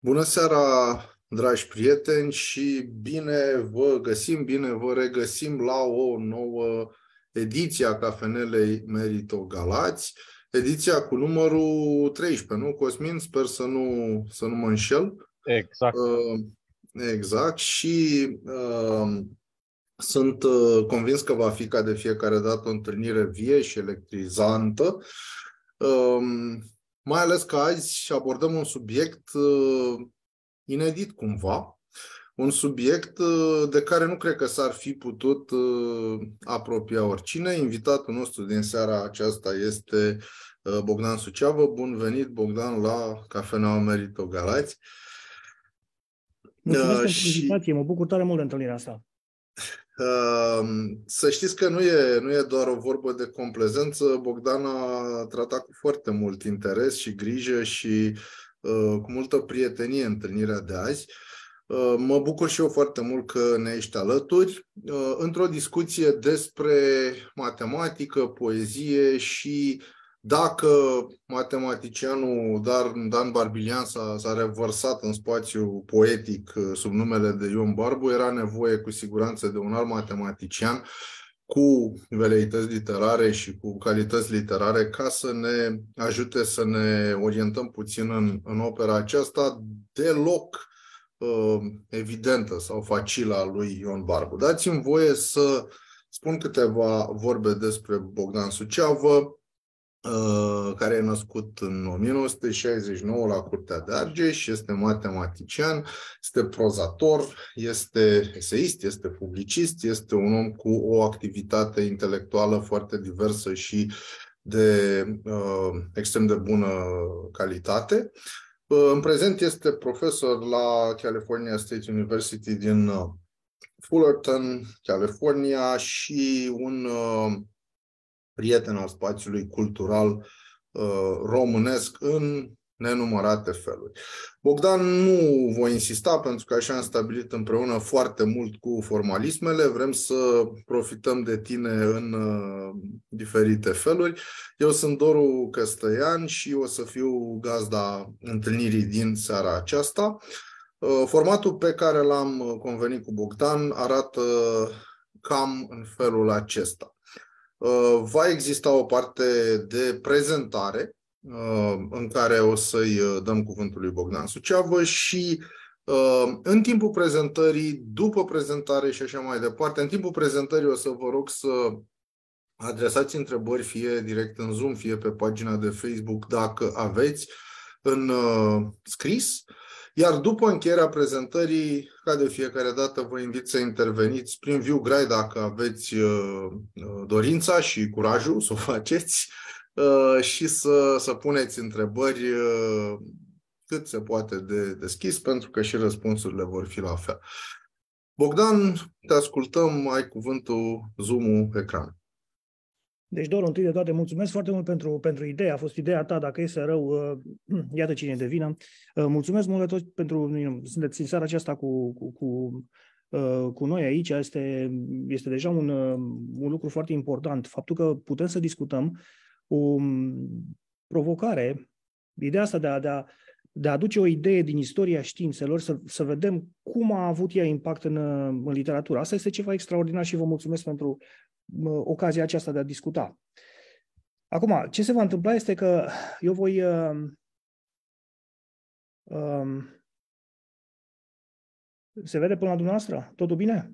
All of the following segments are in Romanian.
Bună seara, dragi prieteni, și bine vă găsim, bine vă regăsim la o nouă ediție a Cafenelei Merito Galați, ediția cu numărul 13, nu, Cosmin? Sper să nu, să nu mă înșel. Exact. Uh, exact și uh, sunt uh, convins că va fi ca de fiecare dată o întâlnire vie și electrizantă. Uh, mai ales că azi abordăm un subiect uh, inedit cumva, un subiect uh, de care nu cred că s-ar fi putut uh, apropia oricine. Invitatul nostru din seara aceasta este Bogdan Suceavă. Bun venit, Bogdan, la Cafeneaua Merito Galați. Mulțumesc uh, pentru și... invitație, mă bucur tare mult de întâlnirea asta. Ehm, să știți că nu e, nu e doar o vorbă de complezență. Bogdan a tratat cu foarte mult interes și grijă și ehm, cu multă prietenie întâlnirea de azi. Ehm, mă bucur și eu foarte mult că ne ești alături într-o discuție despre matematică, poezie și uh, dacă matematicianul Dan, Dan Barbilian s-a, s-a revărsat în spațiu poetic uh, sub numele de Ion Barbu, era nevoie cu siguranță de un alt matematician cu veleități literare și cu calități literare ca să ne ajute să ne orientăm puțin în, în opera aceasta, deloc uh, evidentă sau facilă a lui Ion Barbu. Dați-mi voie să spun câteva vorbe despre Bogdan Suceavă, Uh, care e născut în 1969 la Curtea de Argeș, este matematician, este prozator, este eseist, este publicist, este un om cu o activitate intelectuală foarte diversă și de uh, extrem de bună calitate. Uh, în prezent este profesor la California State University din uh, Fullerton, California și un uh, prieten al spațiului cultural uh, românesc în nenumărate feluri. Bogdan, nu voi insista pentru că așa am stabilit împreună foarte mult cu formalismele, vrem să profităm de tine în uh, diferite feluri. Eu sunt Doru Căstăian și o să fiu gazda întâlnirii din seara aceasta. Uh, formatul pe care l-am convenit cu Bogdan arată cam în felul acesta. Uh, va exista o parte de prezentare uh, în care o să-i uh, dăm cuvântul lui Bogdan Suceavă și în timpul prezentării, după prezentare și așa mai departe, în timpul prezentării o să vă rog să adresați întrebări fie direct în Zoom, fie pe pagina de Facebook dacă aveți în scris iar după încheierea prezentării, ca de fiecare dată, vă invit să interveniți prin ViewGrai dacă aveți uh, uh, dorința și curajul să o faceți uh, și să, să puneți întrebări cât se poate de deschis, pentru că și răspunsurile vor fi la fel. Bogdan, te ascultăm, ai cuvântul, zoom-ul, ecran. Deci, Dor, întâi de toate, mulțumesc foarte mult pentru, pentru ideea. A fost ideea ta, dacă e să rău, uh, iată cine devină. Uh, mulțumesc mult de toți pentru... Uh, sunteți în seara aceasta cu, cu, cu, uh, cu noi aici. Este, este deja un, uh, un lucru foarte important. Faptul că putem să discutăm o um, provocare, ideea asta de a, de a, de a aduce o idee din istoria științelor, să, să vedem cum a avut ea impact în, uh, în literatură. Asta este ceva extraordinar și vă mulțumesc pentru, ocazia aceasta de a discuta. Acum, ce se va întâmpla este că eu voi um, um se vede până la dumneavoastră? Totul bine?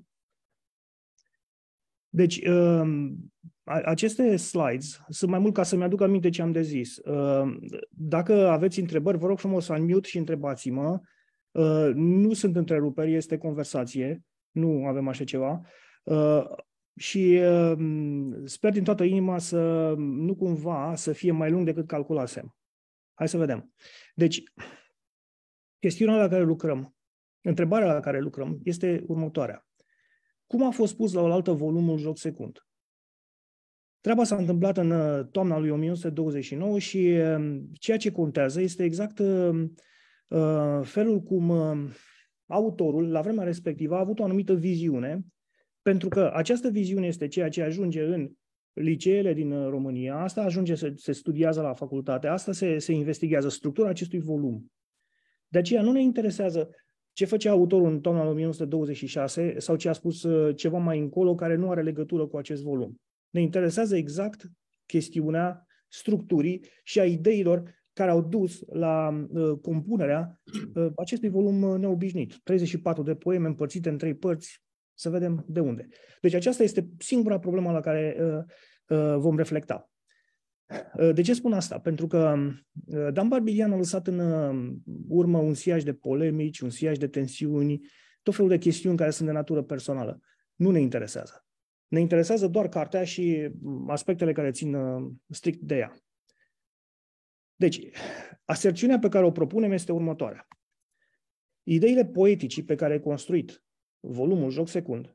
Deci, um, aceste slides sunt mai mult ca să-mi aduc aminte ce am de zis. Um, dacă aveți întrebări, vă rog frumos să unmute și întrebați-mă. Uh, nu sunt întreruperi, este conversație, nu avem așa ceva. Uh, și um, sper din toată inima să um, nu cumva să fie mai lung decât calculasem. Hai să vedem. Deci, chestiunea la care lucrăm, întrebarea la care lucrăm este următoarea. Cum a fost pus la oaltă volumul joc secund? Treaba s-a întâmplat în uh, toamna lui 1929 și um, ceea ce contează este exact uh, felul cum autorul, la vremea respectivă, a avut o anumită viziune pentru că această viziune este ceea ce ajunge în liceele din uh, România, asta ajunge să se studiază la facultate, asta se, se investigează, structura acestui volum. De aceea nu ne interesează ce făcea autorul în toamna 1926 sau ce a spus uh, ceva mai încolo care nu are legătură cu acest volum. Ne interesează exact chestiunea structurii și a ideilor care au dus la uh, compunerea uh, acestui volum uh, neobișnuit. 34 de poeme împărțite în trei părți, să vedem de unde. Deci aceasta este singura problemă la care uh, uh, vom reflecta. Uh, de ce spun asta? Pentru că Dan Barbilian a lăsat în urmă un siaj de polemici, un siaj de tensiuni, tot felul de chestiuni care sunt de natură personală. Nu ne interesează. Ne interesează doar cartea și mm, aspectele care țin strict de ea. Deci, aserțiunea pe care o propunem este următoarea. Ideile poeticii pe care ai construit volumul joc secund.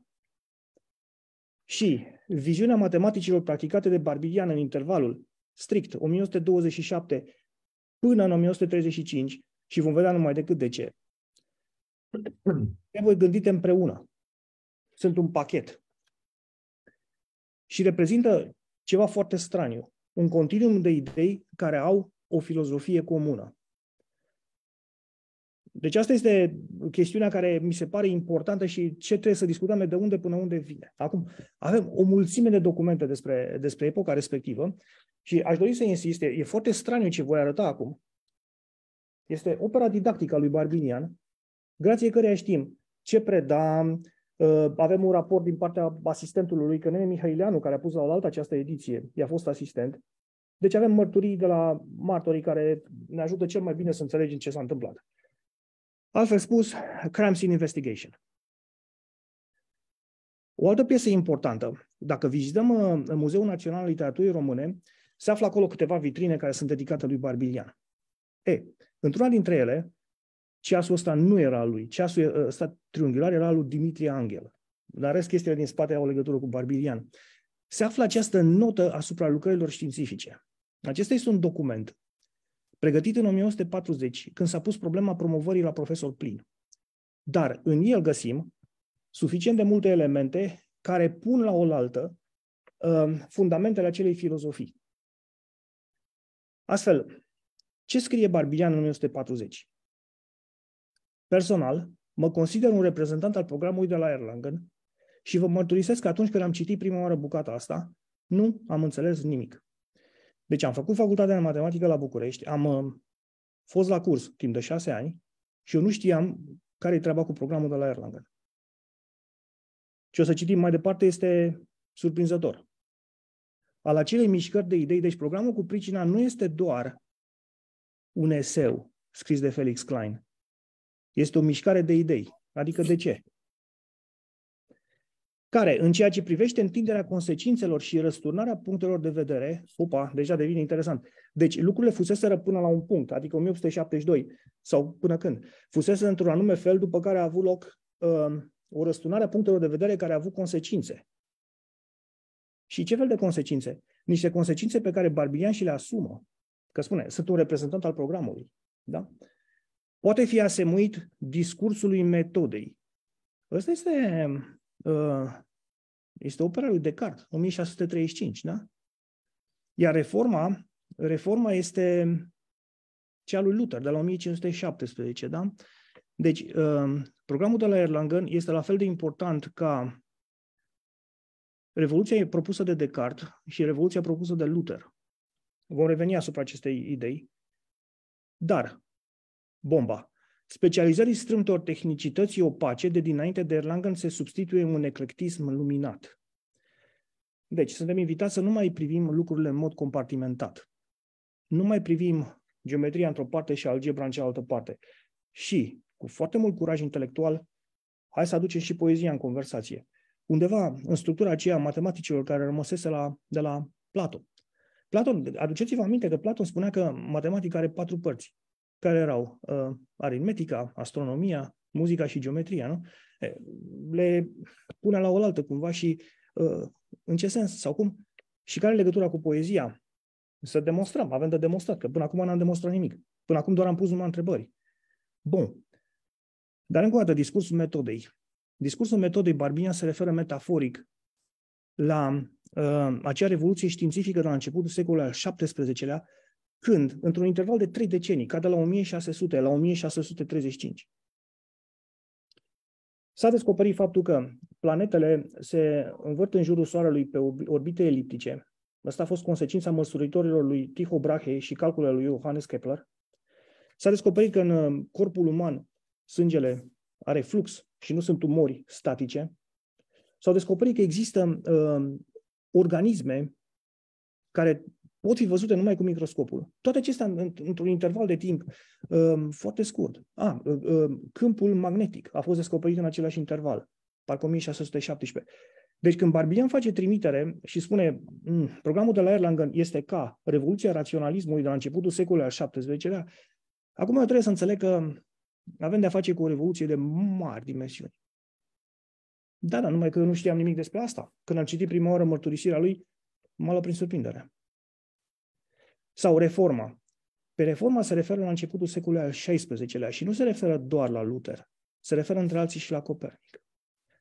Și viziunea matematicilor practicate de Barbirian în intervalul strict 1927 până în 1935 și vom vedea numai decât de ce. Trebuie gândite împreună. Sunt un pachet. Și reprezintă ceva foarte straniu. Un continuum de idei care au o filozofie comună. Deci asta este chestiunea care mi se pare importantă și ce trebuie să discutăm de unde până unde vine. Acum, avem o mulțime de documente despre, despre epoca respectivă și aș dori să insist, e foarte straniu ce voi arăta acum. Este opera didactică a lui Barbinian, grație căreia știm ce preda, ă, avem un raport din partea asistentului lui Cănene Mihaileanu, care a pus la altă această ediție, i-a fost asistent. Deci avem mărturii de la martorii care ne ajută cel mai bine să înțelegem ce s-a întâmplat. Altfel spus, crime scene investigation. O altă piesă importantă, dacă vizităm uh, Muzeul Național al Literaturii Române, se află acolo câteva vitrine care sunt dedicate lui Barbilian. E, într-una dintre ele, ceasul ăsta nu era lui, ceasul uh, ăsta triunghiular era lui Dimitrie Angel. Dar rest, chestiile din spate au legătură cu Barbilian. Se află această notă asupra lucrărilor științifice. Acesta este un document pregătit în 1940, când s-a pus problema promovării la profesor plin. Dar în el găsim suficient de multe elemente care pun la oaltă uh, fundamentele acelei filozofii. Astfel, ce scrie Barbilian în 1940? Personal, mă consider un reprezentant al programului de la Erlangen și vă mărturisesc că atunci când am citit prima oară bucata asta, nu am înțeles nimic. Deci am făcut facultatea de matematică la București, am uh, fost la curs timp de șase ani și eu nu știam care e treaba cu programul de la Erlangen. Ce o să citim mai departe este surprinzător. Al acelei mișcări de idei, deci programul cu pricina nu este doar un eseu scris de Felix Klein. Este o mișcare de idei. Adică de ce? care, în ceea ce privește întinderea consecințelor și răsturnarea punctelor de vedere, opa, deja devine interesant. Deci lucrurile fuseseră până la un punct, adică 1872, sau până când, fusese într-un anume fel, după care a avut loc uh, o răsturnare a punctelor de vedere care a avut consecințe. Și ce fel de consecințe? Niște consecințe pe care Barbilian și le asumă. Că spune, sunt un reprezentant al programului. Da? Poate fi asemuit discursului metodei. Ăsta este Ă, este opera lui Descartes, 1635, da? Iar reforma, reforma este cea lui Luther, de la 1517, da? Deci, ă, programul de la Erlangen este la fel de important ca Revoluția propusă de Descartes și Revoluția propusă de Luther. Vom reveni asupra acestei idei. Dar, bomba. Specializării strâmtor tehnicității opace de dinainte de Erlangen se substituie un eclectism luminat. Deci, suntem invitați să nu mai privim lucrurile în mod compartimentat. Nu mai privim geometria într-o parte și algebra în cealaltă parte. Și, cu foarte mult curaj intelectual, hai să aducem și poezia în conversație. Undeva în structura aceea a matematicilor care rămăsese la, de la Platon. Platon, aduceți-vă aminte că Platon spunea că matematica are patru părți care erau uh, aritmetica, astronomia, muzica și geometria, nu? Le pune la oaltă cumva și uh, în ce sens sau cum? Și care e legătura cu poezia? Să demonstrăm, avem de demonstrat, că până acum n-am demonstrat nimic. Până acum doar am pus numai întrebări. Bun. Dar încă o dată, discursul metodei. Discursul metodei Barbinian se referă metaforic la uh, acea revoluție științifică de la începutul secolului al XVII-lea, când? Într-un interval de trei decenii, ca de la 1600 la 1635. S-a descoperit faptul că planetele se învârt în jurul Soarelui pe orbite eliptice. Asta a fost consecința măsurătorilor lui Tycho Brahe și calculele lui Johannes Kepler. S-a descoperit că în uh, corpul uman sângele are flux și nu sunt tumori statice. S-au descoperit că există uh, organisme care pot fi văzute numai cu microscopul. Toate acestea într-un interval de timp um, foarte scurt. A, uh, um, câmpul magnetic a fost descoperit în același interval, parcă 1617. Deci când Barbian face trimitere și spune mm, programul de la Erlangen este ca revoluția raționalismului de la începutul secolului al XVII-lea, acum eu trebuie să înțeleg că avem de-a face cu o revoluție de mari dimensiuni. Da, dar numai că eu nu știam nimic despre asta. Când am citit prima oară mărturisirea lui, m-a luat prin surprindere. Sau reforma. Pe reforma se referă la începutul secolului al XVI-lea și nu se referă doar la Luther, se referă între alții și la Copernic,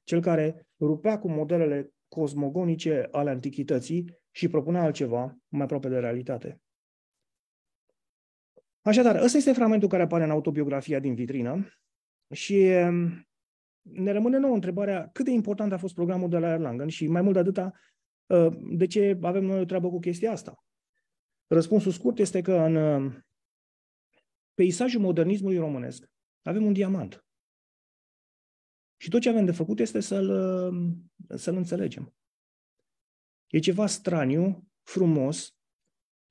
cel care rupea cu modelele cosmogonice ale antichității și propunea altceva mai aproape de realitate. Așadar, ăsta este fragmentul care apare în autobiografia din vitrină și ehm, ne rămâne nouă întrebarea cât de important a fost programul de la Erlangen și mai mult de atâta, ehm, de ce avem noi o treabă cu chestia asta? Răspunsul scurt este că în uh, peisajul modernismului românesc avem un diamant. Și tot ce avem de făcut este să-l, uh, să-l înțelegem. E ceva straniu, frumos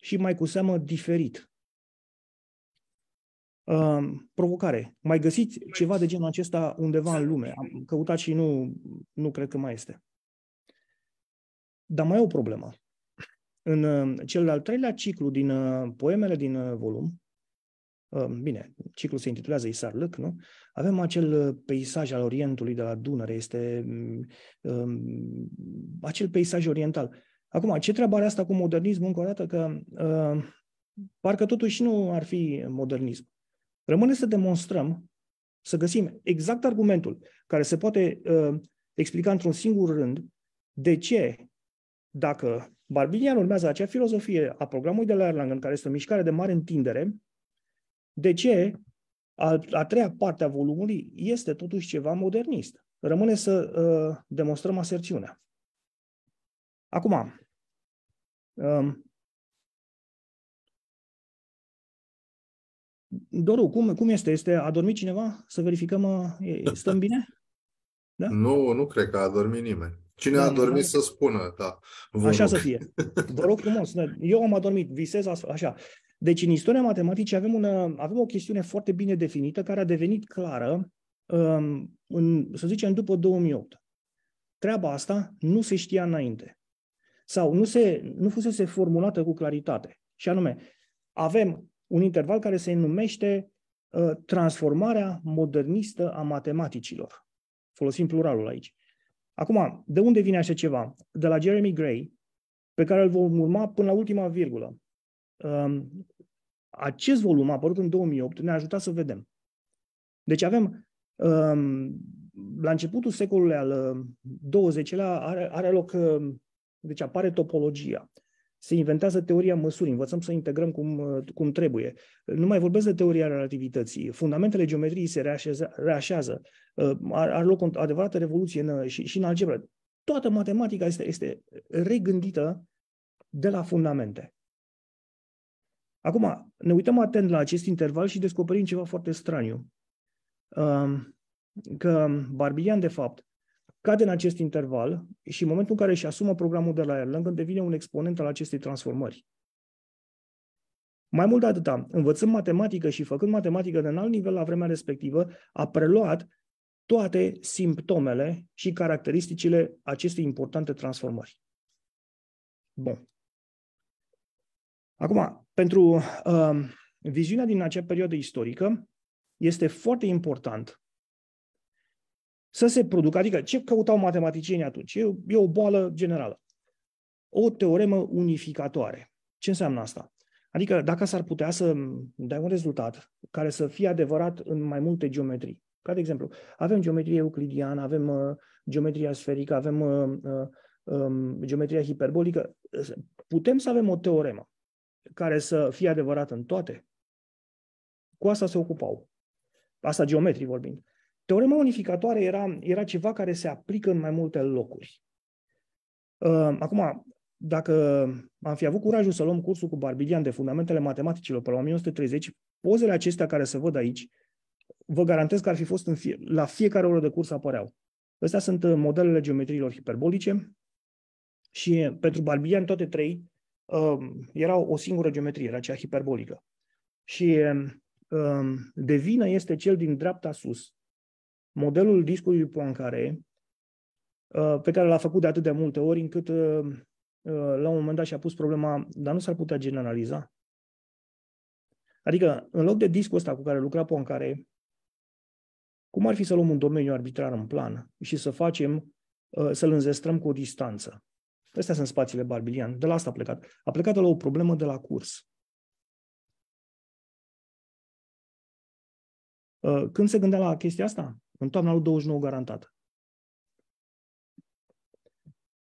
și mai cu seamă diferit. Uh, provocare. Mai găsiți ceva de genul acesta undeva în lume. Am căutat și nu, nu cred că mai este. Dar mai e o problemă. În uh, cel de-al treilea ciclu din uh, poemele din uh, volum, bine, ciclul se intitulează Isar Lăc, nu? Avem acel peisaj al Orientului de la Dunăre, este mm, um, acel peisaj oriental. Acum, ce treabă are asta cu modernismul încă o dată? Că uh, parcă totuși nu ar fi modernism. Rămâne să demonstrăm, să găsim exact argumentul care se poate uh, explica într-un singur rând de ce, dacă Barbilian urmează acea filozofie a programului de la Erlangen, care este o mișcare de mare întindere. De ce a, a treia parte a volumului este totuși ceva modernist? Rămâne să uh, demonstrăm aserțiunea. Acum, um, Doru, cum, cum este? Este a dormit cineva? Să verificăm, ă, stăm bine? Da? Nu, nu cred că a dormit nimeni. Cine a dormit să spună, da. Vă așa rog. să fie. Vă rog frumos. Da, eu am adormit, visez așa. Deci, în istoria matematicii avem, una, avem o chestiune foarte bine definită care a devenit clară, um, în, să zicem, după 2008. Treaba asta nu se știa înainte sau nu, se, nu fusese formulată cu claritate. Și anume, avem un interval care se numește uh, transformarea modernistă a matematicilor. Folosim pluralul aici. Acum, de unde vine așa ceva? De la Jeremy Gray, pe care îl vom urma până la ultima virgulă. Um, acest volum, a apărut în 2008, ne-a ajutat să vedem. Deci avem, um, la începutul secolului al 20 uh, lea are, are loc, uh, deci apare topologia. Se inventează teoria măsurii, învățăm să integrăm cum, uh, cum trebuie. Nu mai vorbesc de teoria relativității. Fundamentele geometriei se reașează. reașează. Uh, Ar, loc o adevărată revoluție în, uh, și, și în algebră. Toată matematica este, este regândită de la fundamente. Acum, ne uităm atent la acest interval și descoperim ceva foarte straniu. Um, că Barbilian, de fapt, cade în acest interval și în momentul în care își asumă programul de la Erlang, devine un exponent al acestei transformări. Mai mult de atâta, învățând matematică și făcând matematică de înalt nivel la vremea respectivă, a preluat toate simptomele și caracteristicile acestei importante transformări. Bun. Acum, pentru uh, viziunea din acea perioadă istorică, este foarte important să se producă, adică ce căutau matematicienii atunci? E, e o boală generală. O teoremă unificatoare. Ce înseamnă asta? Adică dacă s-ar putea să dai un rezultat care să fie adevărat în mai multe geometrii. Ca de exemplu, avem geometrie euclidiană, avem uh, geometria sferică, avem uh, uh, um, geometria hiperbolică. Putem să avem o teoremă care să fie adevărată în toate? Cu asta se ocupau. Asta geometrii vorbind. Teorema unificatoare era, era ceva care se aplică în mai multe locuri. Ă, acum, dacă am fi avut curajul să luăm cursul cu Barbidian de fundamentele matematicilor pe la 1930, pozele acestea care se văd aici, vă garantez că ar fi fost în fie, la fiecare oră de curs apăreau. Astea sunt ă, modelele geometriilor hiperbolice și pentru Barbidian toate trei ă, erau o singură geometrie, era cea hiperbolică. Și de vină este cel din dreapta sus, modelul discului Poincaré, uh, pe care l-a făcut de atât de multe ori încât uh, uh, la un moment dat și-a pus problema, dar nu s-ar putea generaliza? Adică, în loc de discul ăsta cu care lucra Poincaré, cum ar fi să luăm un domeniu arbitrar în plan și să facem, să-l înzestrăm cu o distanță? Astea sunt spațiile barbilian. De la asta a plecat. A plecat de la o problemă de la curs. Când se gândea la chestia asta? În toamna lui 29 garantată.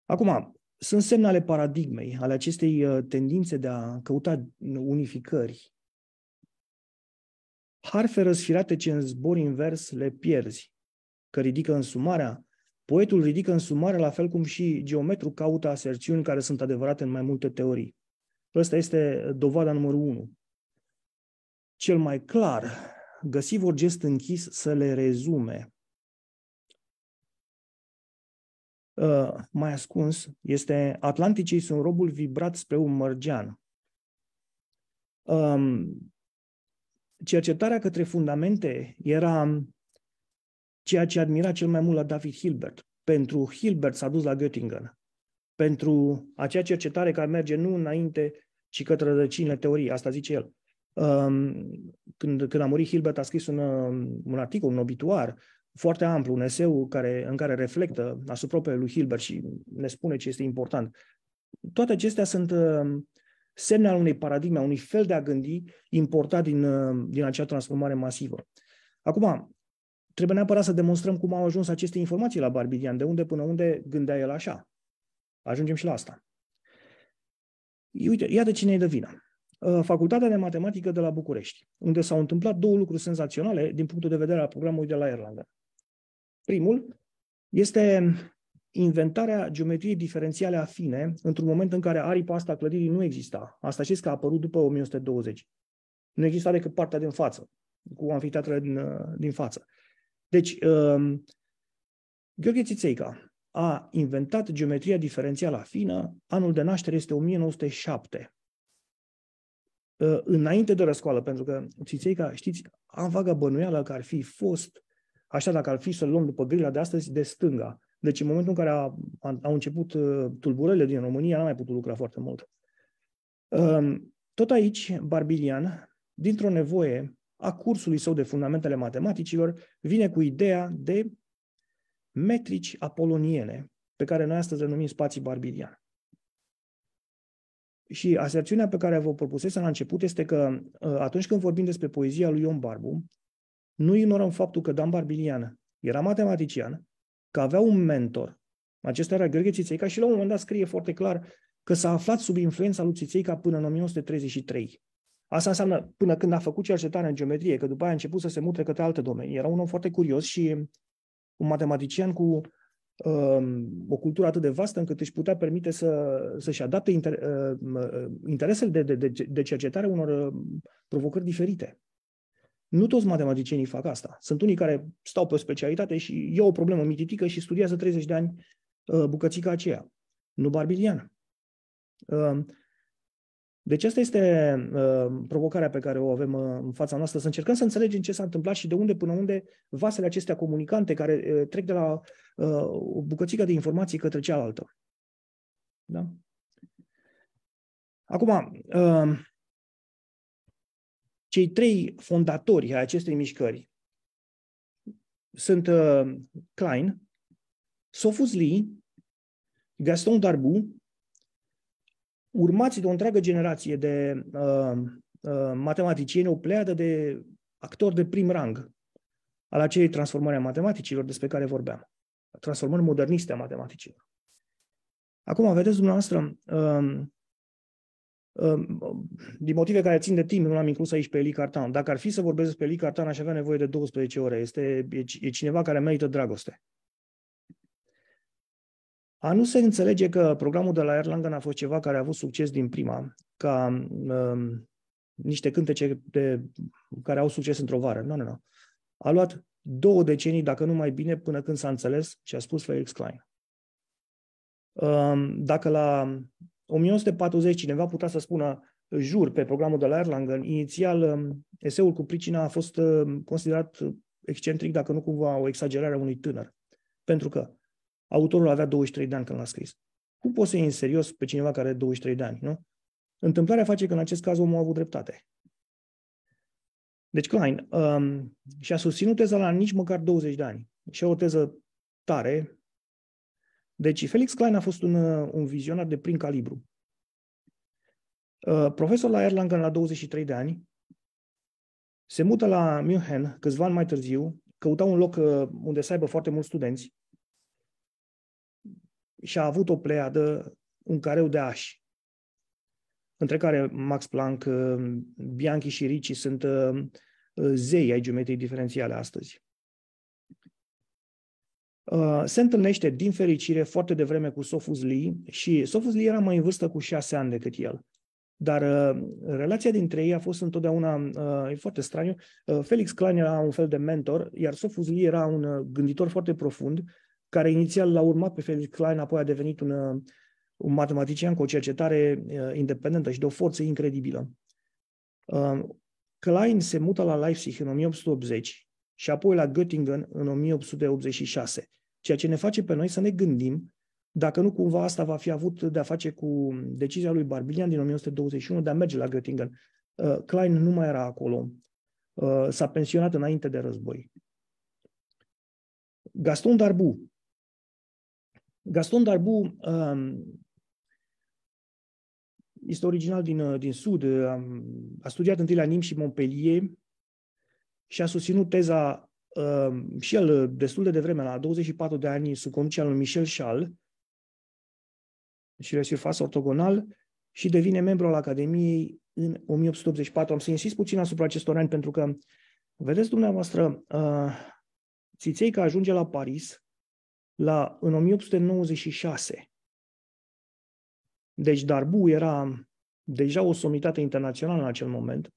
Acum, sunt semne ale paradigmei, ale acestei uh, tendințe de a căuta unificări. Harfe răsfirate ce în zbor invers le pierzi, că ridică în sumarea. poetul ridică în însumarea la fel cum și geometru caută aserțiuni care sunt adevărate în mai multe teorii. Ăsta este uh, dovada numărul 1. Cel mai clar găsi vor gest închis să le rezume. Uh, mai ascuns este Atlanticii sunt robul vibrat spre un mărgean. Uh, cercetarea către fundamente era ceea ce admira cel mai mult la David Hilbert. Pentru Hilbert s-a dus la Göttingen. Pentru acea cercetare care merge nu înainte, ci către rădăcinile teoriei, asta zice el. Când, când a murit Hilbert, a scris un, um, un articol, un obituar foarte amplu, un eseu care, în care reflectă asupra lui Hilbert și ne spune ce este important. Toate acestea sunt um, semne al unei paradigme, a unui fel de a gândi importat din, um, din acea transformare masivă. Acum, trebuie neapărat să demonstrăm cum au ajuns aceste informații la Barbidian, de unde până unde gândea el așa. Ajungem și la asta. Uite, iată cine e de vină. Uh, Facultatea de Matematică de la București, unde s-au întâmplat două lucruri senzaționale din punctul de vedere al programului de la Erlangen. Primul este inventarea geometriei diferențiale afine într-un moment în care aripa asta a clădirii nu exista. Asta știți că a apărut după 1920. Nu exista decât partea din față, cu amfiteatrele din, uh, din față. Deci, um, Gheorghe Țițeica a inventat geometria diferențială afină, anul de naștere este 1907. Uh, înainte de răscoală, pentru că Țițeica, știți, am vaga bănuială că ar fi fost, așa dacă ar fi să luăm după grila de astăzi, de stânga. Deci în momentul în care a, au început uh, tulburările din România, n-a mai putut lucra foarte mult. Um, tot aici, Barbilian, dintr-o nevoie a cursului său de fundamentele matematicilor, vine cu ideea de metrici apoloniene, pe care noi astăzi le numim spații barbilian. Și aserțiunea pe care vă propusesc la început este că ă, atunci când vorbim despre poezia lui Ion Barbu, nu ignorăm faptul că Dan Barbilian era matematician, că avea un mentor. Acesta era Gheorghe Țițeica și la un moment dat scrie foarte clar că s-a aflat sub influența lui Țițeica până în 1933. Asta înseamnă până când a făcut cercetarea în geometrie, că după aia a început să se mute către alte domenii. Era un om foarte curios și un matematician cu Um, o cultură atât de vastă încât își putea permite să, să-și adapte inter, um, uh, interesele de, de, de, de cercetare unor uh, provocări diferite. Nu toți matematicienii fac asta. Sunt unii care stau pe o specialitate și iau o problemă mititică și studiază 30 de ani uh, bucățica aceea. Nu Barbilian. Um, deci asta este uh, provocarea pe care o avem uh, în fața noastră, să încercăm să înțelegem ce s-a întâmplat și de unde până unde vasele acestea comunicante care uh, trec de la uh, o bucățică de informații către cealaltă. Da? Acum, uh, cei trei fondatori ai acestei mișcări sunt uh, Klein, Sophus Lee, Gaston Darbu urmați de o întreagă generație de uh, uh, matematicieni, o pleadă de actori de prim rang al acelei transformări a matematicilor despre care vorbeam, transformări moderniste a matematicilor. Acum, vedeți dumneavoastră, uh, din motive care țin de timp, nu l-am inclus aici pe Eli Cartan. Dacă ar fi să vorbesc despre Eli Cartan, aș avea nevoie de 12 ore. Este, e, e cineva care merită dragoste. A nu se înțelege că programul de la Erlangen a fost ceva care a avut succes din prima, ca uh, niște cântece de, care au succes într-o vară. Nu, nu, nu. A luat două decenii, dacă nu mai bine, până când s-a înțeles ce a spus Felix Klein. Uh, dacă la 1940 cineva putea să spună jur pe programul de la Erlangen, inițial um, eseul cu pricina a fost considerat excentric, dacă nu cumva o exagerare a unui tânăr. Pentru că Autorul avea 23 de ani când l-a scris. Cum poți să iei în serios pe cineva care are 23 de ani, nu? Întâmplarea face că în acest caz omul a avut dreptate. Deci Klein um, și-a susținut teza la nici măcar 20 de ani. Și o teză tare. Deci Felix Klein a fost un, uh, un vizionar de prin calibru. Uh, profesor la Erlangen la 23 de ani, se mută la München câțiva ani mai târziu, căuta un loc uh, unde să aibă foarte mulți studenți și a avut o pleiadă, un careu de ași, între care Max Planck, uh, Bianchi și Ricci sunt uh, zei ai geometriei diferențiale astăzi. Uh, se întâlnește, din fericire, foarte devreme cu Sophus Lee și Sophus Lee era mai în vârstă cu șase ani decât el. Dar relația dintre ei a fost întotdeauna, e foarte straniu, Felix Klein era un fel de mentor, iar Sophus Lee era un gânditor foarte profund care inițial l-a urmat pe Felix Klein, apoi a devenit un, uh, un matematician cu o cercetare uh, independentă și de o forță incredibilă. Uh, Klein se mută la Leipzig în 1880 și apoi la Göttingen în 1886, ceea ce ne face pe noi să ne gândim dacă nu cumva asta va fi avut de a face cu decizia lui Barbilian din 1921 de a merge la Göttingen. Klein nu mai era acolo. S-a pensionat înainte de război. Gaston Darbu Gaston Darbu um, este original din, uh, din Sud, uh, a studiat întâi la Nîmes și Montpellier și a susținut teza um, și el uh, destul de devreme, la 24 de ani, sub conducerea lui Michel Schall și le surfață ortogonal și devine membru al Academiei în 1884. Am să insist puțin asupra acestor ani pentru că, vedeți dumneavoastră, că ajunge la Paris la, în 1896. Deci Darbu era deja o somitate internațională în acel moment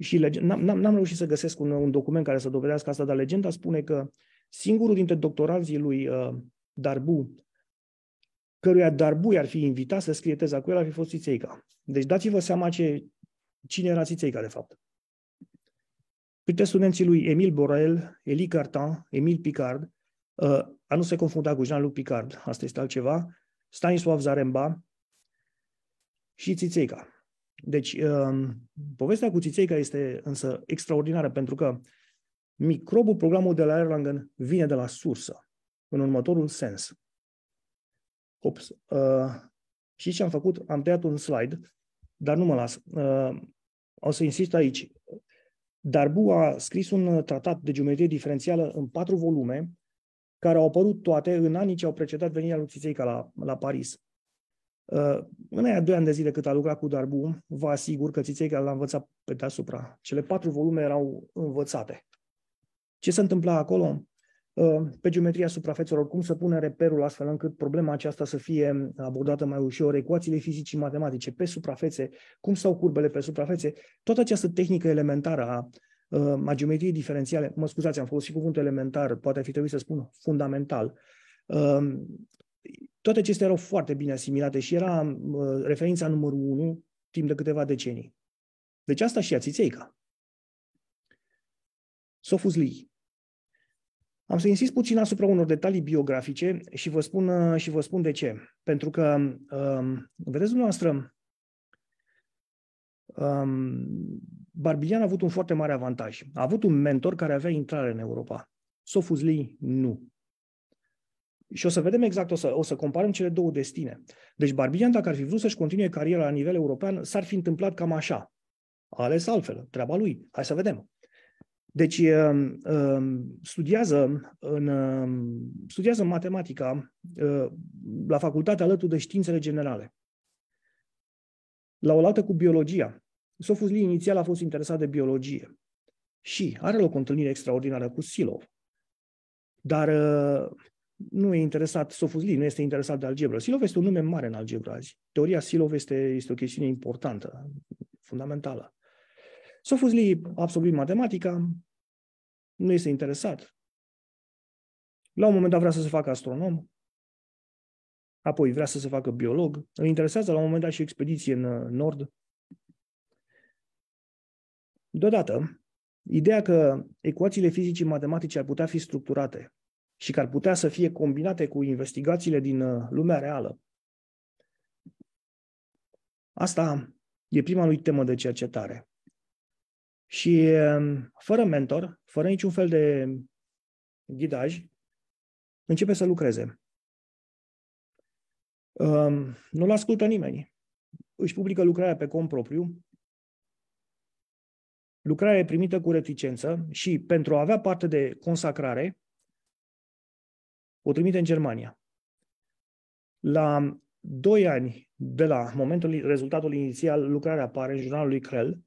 și n-am, n-am reușit să găsesc un, un document care să dovedească asta, dar legenda spune că singurul dintre doctoranții lui uh, Darbu, căruia Darbu i-ar fi invitat să scrie teza cu el, ar fi fost Țițeica. Deci dați-vă seama ce, cine era Țițeica, de fapt. Printre studenții lui Emil Borel, Eli Cartan, Emil Picard, uh, a nu se confunda cu Jean-Luc Picard, asta este altceva, Stanislav Zaremba și Țițeica. Deci, um, povestea cu Țițeica este însă extraordinară pentru că microbul programul de la Erlangen vine de la sursă, în următorul sens. Ops. Uh, și ce am făcut? Am tăiat un slide, dar nu mă las. Uh, o să insist aici. Darbu a scris un tratat de geometrie diferențială în patru volume, care au apărut toate în anii ce au precedat venirea lui Țițeica la, la Paris. Uh, în aia doi ani de zile cât a lucrat cu Darbu, vă asigur că Țițeica l-a învățat pe deasupra. Cele patru volume erau învățate. Ce se întâmpla acolo? Uh, pe geometria suprafețelor, cum să pune reperul astfel încât problema aceasta să fie abordată mai ușor, ecuațiile și matematice pe suprafețe, cum stau curbele pe suprafețe, toată această tehnică elementară a Uh, a geometriei diferențiale, mă scuzați, am folosit cuvântul elementar, poate fi trebuit să spun fundamental, um, toate acestea erau foarte bine asimilate și era uh, referința numărul unu timp de câteva decenii. Deci asta și a Țițeica. Sofus Lee. Am să insist puțin asupra unor detalii biografice și vă spun, uh, și vă spun de ce. Pentru că, um, vedeți dumneavoastră, um, Barbilian a avut un foarte mare avantaj. A avut un mentor care avea intrare în Europa. Sofuzli nu. Și o să vedem exact, o să, o să comparăm cele două destine. Deci Barbilian, dacă ar fi vrut să-și continue cariera la nivel european, s-ar fi întâmplat cam așa. A ales altfel, treaba lui. Hai să vedem. Deci um, um, studiază, în, um, studiază matematica uh, la facultatea alături de științele generale. La o cu biologia, Sofuzli inițial a fost interesat de biologie și are loc o întâlnire extraordinară cu Silov. Dar uh, nu e interesat, Sofuzli nu este interesat de algebră. Silov este un nume mare în algebră azi. Teoria Silov este, este o chestiune importantă, fundamentală. Sofuzli a absolvit matematica, nu este interesat. La un moment dat vrea să se facă astronom, apoi vrea să se facă biolog. Îl interesează la un moment dat și expediție în uh, nord, Deodată, ideea că ecuațiile fizice matematice ar putea fi structurate și că ar putea să fie combinate cu investigațiile din uh, lumea reală, asta e prima lui temă de cercetare. Și uh, fără mentor, fără niciun fel de ghidaj, începe să lucreze. Um, nu-l ascultă nimeni. Își publică lucrarea pe cont propriu, lucrare primită cu reticență și pentru a avea parte de consacrare, o trimite în Germania. La doi ani de la momentul rezultatul inițial, lucrarea apare în jurnalul lui Krell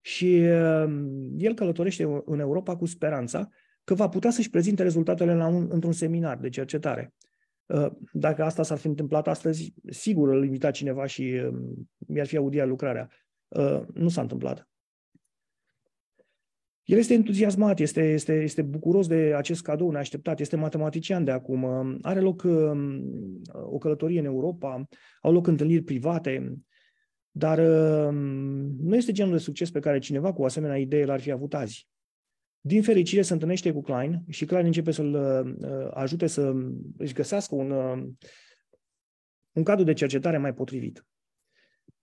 și um, el călătorește în Europa cu speranța că va putea să-și prezinte rezultatele la un, într-un seminar de cercetare. Uh, dacă asta s-ar fi întâmplat astăzi, sigur îl invita cineva și um, mi-ar fi audiat lucrarea. Uh, nu s-a întâmplat. El este entuziasmat, este, este, este bucuros de acest cadou neașteptat, este matematician de acum, are loc um, o călătorie în Europa, au loc întâlniri private, dar um, nu este genul de succes pe care cineva cu o asemenea idee l-ar fi avut azi. Din fericire se întâlnește cu Klein și Klein începe să-l uh, ajute să își găsească un, um, un cadru de cercetare mai potrivit.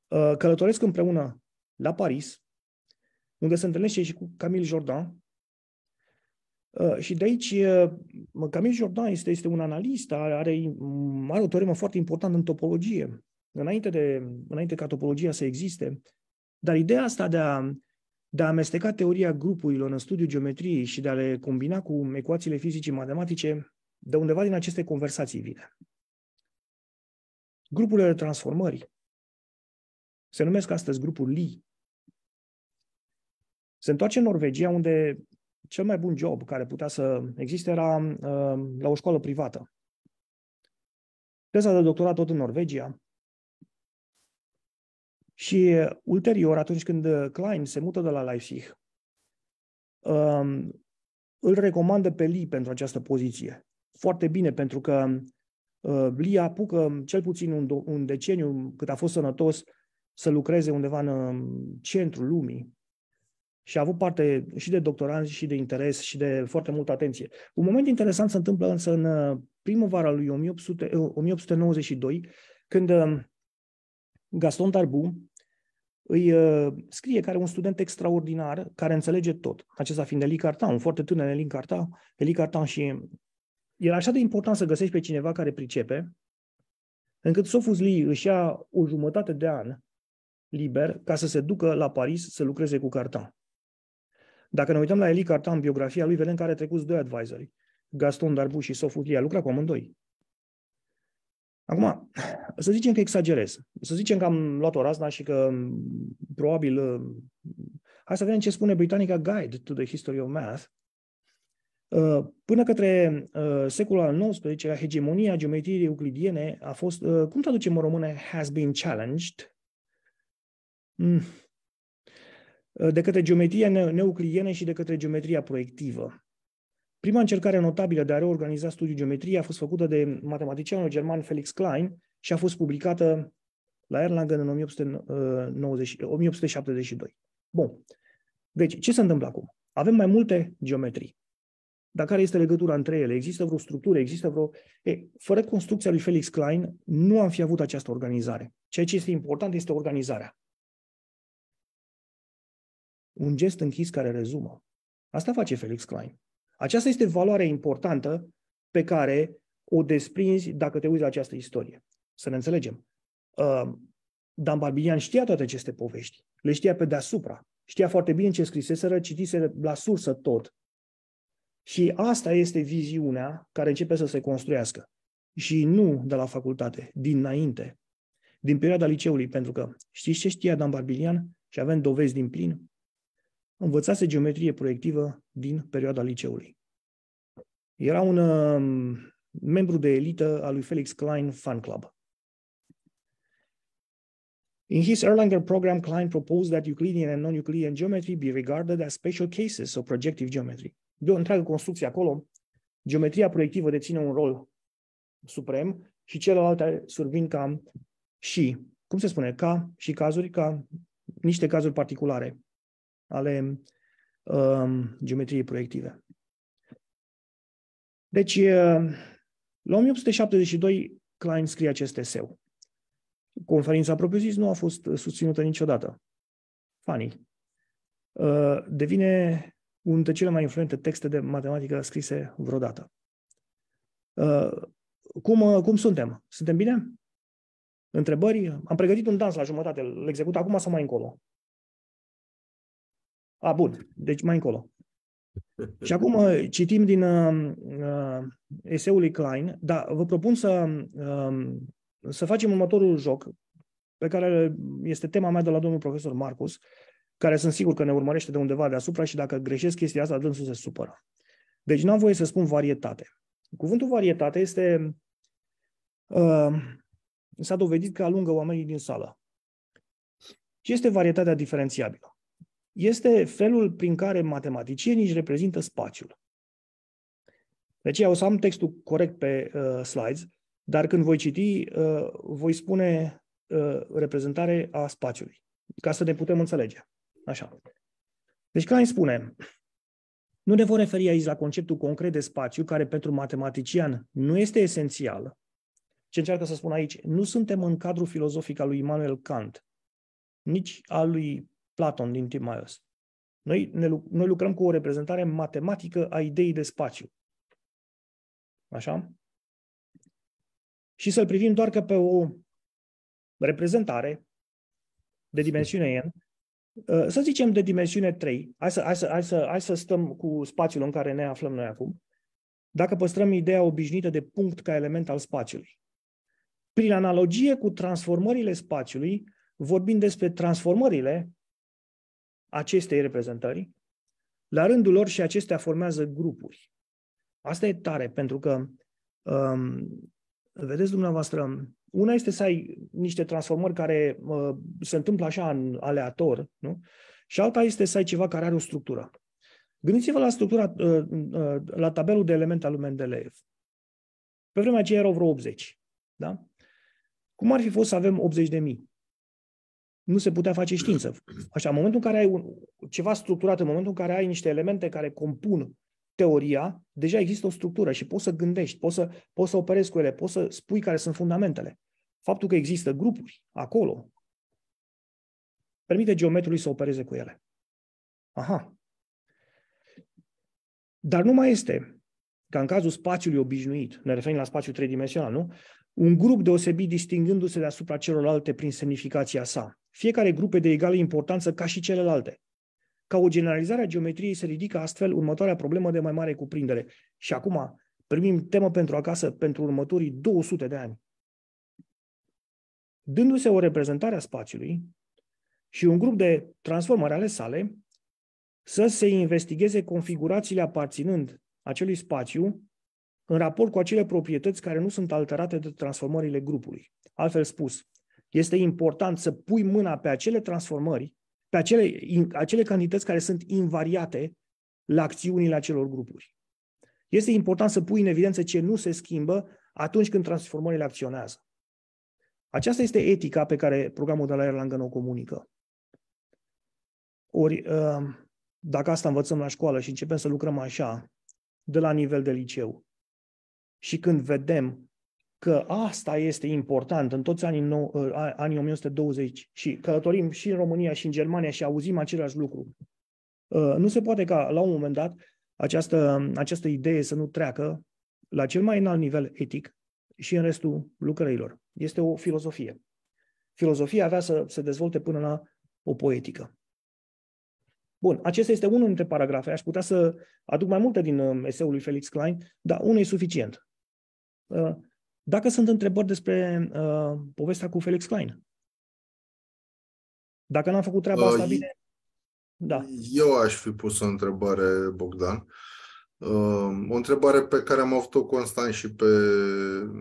Uh, călătoresc împreună la Paris, unde se întâlnește și cu Camille Jordan. Uh, și de aici, uh, Camille Jordan este, este un analist, are, are, are o teoremă foarte importantă în topologie, înainte, de, înainte ca topologia să existe. Dar ideea asta de a, de a amesteca teoria grupurilor în studiul geometriei și de a le combina cu ecuațiile fizice matematice, de undeva din aceste conversații vine. Grupurile de transformări se numesc astăzi grupuri Lie, se întoarce în Norvegia, unde cel mai bun job care putea să existe era uh, la o școală privată. Teza de doctorat tot în Norvegia. Și uh, ulterior, atunci când uh, Klein se mută de la Leipzig, uh, îl recomandă pe Lee pentru această poziție. Foarte bine, pentru că uh, Lee apucă cel puțin un, un deceniu cât a fost sănătos să lucreze undeva în uh, centrul lumii, și a avut parte și de doctoranți și de interes și de foarte multă atenție. Un moment interesant se întâmplă însă în uh, primăvara lui 1800, 1892, uh, când um, Gaston Darbu îi uh, scrie care un student extraordinar care înțelege tot. Acesta fiind Eli Cartan, un foarte tânăr Eli Cartan, Eli Cartan și era așa de important să găsești pe cineva care pricepe, încât Sofus Lee își ia o jumătate de an liber ca să se ducă la Paris să lucreze cu Cartan. Dacă ne uităm la Eli Cartan, biografia lui, vedem că are trecut doi advisori. Gaston Darbu și Sofuti a lucrat cu amândoi. Acum, să zicem că exagerez. Să zicem că am luat o razna și că probabil... Uh, hai să vedem ce spune Britannica Guide to the History of Math. Uh, până către uh, secolul al XIX-lea, hegemonia geometriei euclidiene a fost, cum traducem în română, has been challenged. Hmm de către geometria neucliene și de către geometria proiectivă. Prima încercare notabilă de a reorganiza studiul geometriei a fost făcută de matematicianul german Felix Klein și a fost publicată la Erlangen în 1890, 1872. Bun. Deci, ce se întâmplă acum? Avem mai multe geometrii. Dar care este legătura între ele? Există vreo structură? Există vreo... E, fără construcția lui Felix Klein, nu am fi avut această organizare. Ceea ce este important este organizarea un gest închis care rezumă. Asta face Felix Klein. Aceasta este valoarea importantă pe care o desprinzi dacă te uiți la această istorie. Să ne înțelegem. Uh, Dan Barbilian știa toate aceste povești, le știa pe deasupra, știa foarte bine ce scriseseră, citise la sursă tot. Și asta este viziunea care începe să se construiască. Și nu de la facultate, dinainte, din perioada liceului, pentru că știți ce știa Dan Barbilian? Și avem dovezi din plin învățase geometrie proiectivă din perioada liceului. Era un um, membru de elită al lui Felix Klein Fan Club. In his Erlanger program, Klein proposed that Euclidean and non-Euclidean geometry be regarded as special cases of projective geometry. De o întreagă construcție acolo, geometria proiectivă deține un rol suprem și celelalte survin ca și, cum se spune, ca și cazuri, ca niște cazuri particulare ale uh, geometriei proiective. Deci, um, la 1872, Klein scrie acest eseu. Conferința propriu-zis nu a fost uh, susținută niciodată. Funny. Uh, devine unul dintre cele mai influente texte de matematică scrise vreodată. Uh, cum, cum suntem? Suntem bine? Întrebări? Am pregătit un dans la jumătate, îl execut acum sau mai încolo? A, bun. Deci mai încolo. Și acum citim din uh, uh, eseul lui Klein, dar vă propun să, uh, să facem următorul joc, pe care este tema mea de la domnul profesor Marcus, care sunt sigur că ne urmărește de undeva deasupra și dacă greșesc chestia asta, dânsul se supără. Deci n-am voie să spun varietate. Cuvântul varietate este... Uh, s-a dovedit că alungă oamenii din sală. Și este varietatea diferențiabilă este felul prin care matematicienii își reprezintă spațiul. Deci eu o să am textul corect pe uh, slides, dar când voi citi, uh, voi spune uh, reprezentare a spațiului, ca să ne putem înțelege. Așa. Deci Klein spune, nu ne vom referi aici la conceptul concret de spațiu, care pentru matematician nu este esențial. Ce încearcă să spun aici, nu suntem în cadrul filozofic al lui Immanuel Kant, nici al lui Platon din Timaios. Noi, ne, noi lucrăm cu o reprezentare matematică a ideii de spațiu. Așa? Și să-l privim doar că pe o reprezentare de dimensiune n, uh, să zicem de dimensiune 3, hai să, hai, să, hai, să, hai să stăm cu spațiul în care ne aflăm noi acum, dacă păstrăm ideea obișnuită de punct ca element al spațiului. Prin analogie cu transformările spațiului, vorbim despre transformările acestei reprezentări, la rândul lor și acestea formează grupuri. Asta e tare, pentru că, um, vedeți dumneavoastră, una este să ai niște transformări care uh, se întâmplă așa în aleator, nu? și alta este să ai ceva care are o structură. Gândiți-vă la structura, uh, uh, la tabelul de elemente al lui Mendeleev. Pe vremea aceea erau vreo 80. Da? Cum ar fi fost să avem 80 de mii? nu se putea face știință. Așa, în momentul în care ai un, ceva structurat, în momentul în care ai niște elemente care compun teoria, deja există o structură și poți să gândești, poți să, poți să operezi cu ele, poți să spui care sunt fundamentele. Faptul că există grupuri acolo permite geometrului să opereze cu ele. Aha. Dar nu mai este, ca în cazul spațiului obișnuit, ne referim la spațiul tridimensional, nu? un grup deosebit distingându-se deasupra celorlalte prin semnificația sa. Fiecare grup e de egală importanță ca și celelalte. Ca o generalizare a geometriei se ridică astfel următoarea problemă de mai mare cuprindere. Și acum primim temă pentru acasă pentru următorii 200 de ani. Dându-se o reprezentare a spațiului și un grup de transformări ale sale, să se investigheze configurațiile aparținând acelui spațiu în raport cu acele proprietăți care nu sunt alterate de transformările grupului. Altfel spus, este important să pui mâna pe acele transformări, pe acele, acele cantități care sunt invariate la acțiunile acelor grupuri. Este important să pui în evidență ce nu se schimbă atunci când transformările acționează. Aceasta este etica pe care programul de la Erlangen o comunică. Ori, ă, dacă asta învățăm la școală și începem să lucrăm așa, de la nivel de liceu, și când vedem că asta este important în toți anii, nou, ă, anii 1920 și călătorim și în România și în Germania și auzim același lucru, ă, nu se poate ca la un moment dat această, această idee să nu treacă la cel mai înalt nivel etic și în restul lucrărilor. Este o filozofie. Filozofia avea să se dezvolte până la o poetică. Bun, acesta este unul dintre paragrafe. Aș putea să aduc mai multe din ă, eseul lui Felix Klein, dar unul e suficient. Uh, dacă sunt întrebări despre uh, povestea cu Felix Klein, dacă n-am făcut treaba uh, asta uh, bine, da. Eu aș fi pus o întrebare, Bogdan. Um, o întrebare pe care am avut-o constant și pe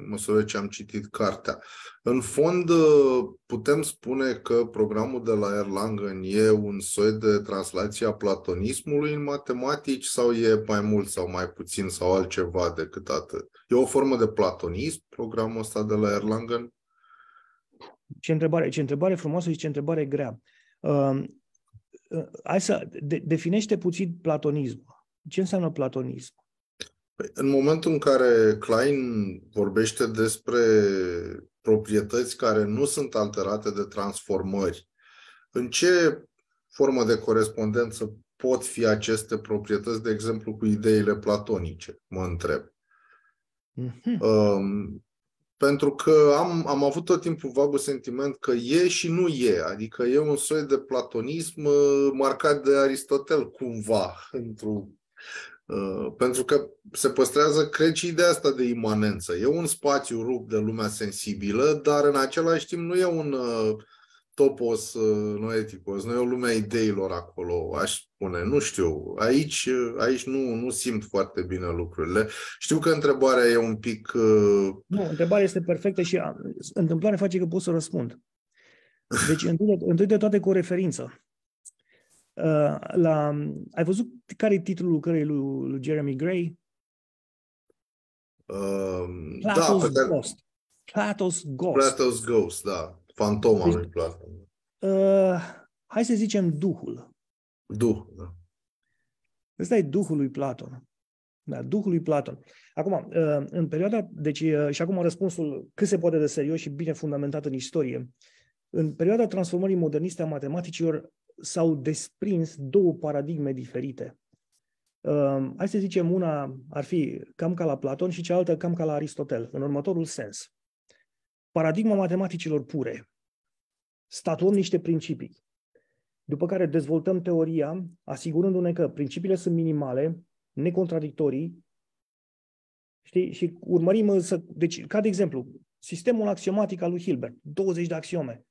măsură ce am citit cartea. În fond, uh, putem spune că programul de la Erlangen e un soi de translație a platonismului în matematici sau e mai mult sau mai puțin sau altceva decât atât? E o formă de platonism programul ăsta de la Erlangen? Ce întrebare, ce întrebare frumoasă și ce întrebare grea. Um, uh, hai să de, definește puțin platonismul ce înseamnă platonism? Păi, în momentul în care Klein vorbește despre proprietăți care nu sunt alterate de transformări, în ce formă de corespondență pot fi aceste proprietăți, de exemplu, cu ideile platonice, mă întreb. Mm-hmm. Um, pentru că am, am avut tot timpul vagul sentiment că e și nu e, adică e un soi de platonism uh, marcat de Aristotel cumva, într-un Uh, pentru că se păstrează, cred, și ideea asta de imanență. E un spațiu rupt de lumea sensibilă, dar în același timp nu e un uh, topos uh, noeticos, nu e o lume a ideilor acolo, aș spune. Nu știu, aici, aici nu, nu simt foarte bine lucrurile. Știu că întrebarea e un pic... Nu, întrebarea este perfectă și întâmplarea face că pot să răspund. Deci, întâi de, întâi de toate cu o referință. Uh, la, ai văzut care e titlul lucrării lui, lui Jeremy Gray? Um, da, Plato's da, Ghost. Ghost. Plato's Ghost. Plato's Ghost, da. Fantoma deci, lui Plato. Uh, hai să zicem Duhul. Duh, da. Ăsta e Duhul lui Platon. Da, Duhul lui Platon. Acum, uh, în perioada, deci, uh, și acum răspunsul cât se poate de serios și bine fundamentat în istorie, în perioada transformării moderniste a matematicilor, s-au desprins două paradigme diferite. Uh, hai să zicem, una ar fi cam ca la Platon și cealaltă cam ca la Aristotel, în următorul sens. Paradigma matematicilor pure. Statuăm niște principii, după care dezvoltăm teoria, asigurându-ne că principiile sunt minimale, necontradictorii, știi, și urmărim să... Deci, ca de exemplu, sistemul axiomatic al lui Hilbert, 20 de axiome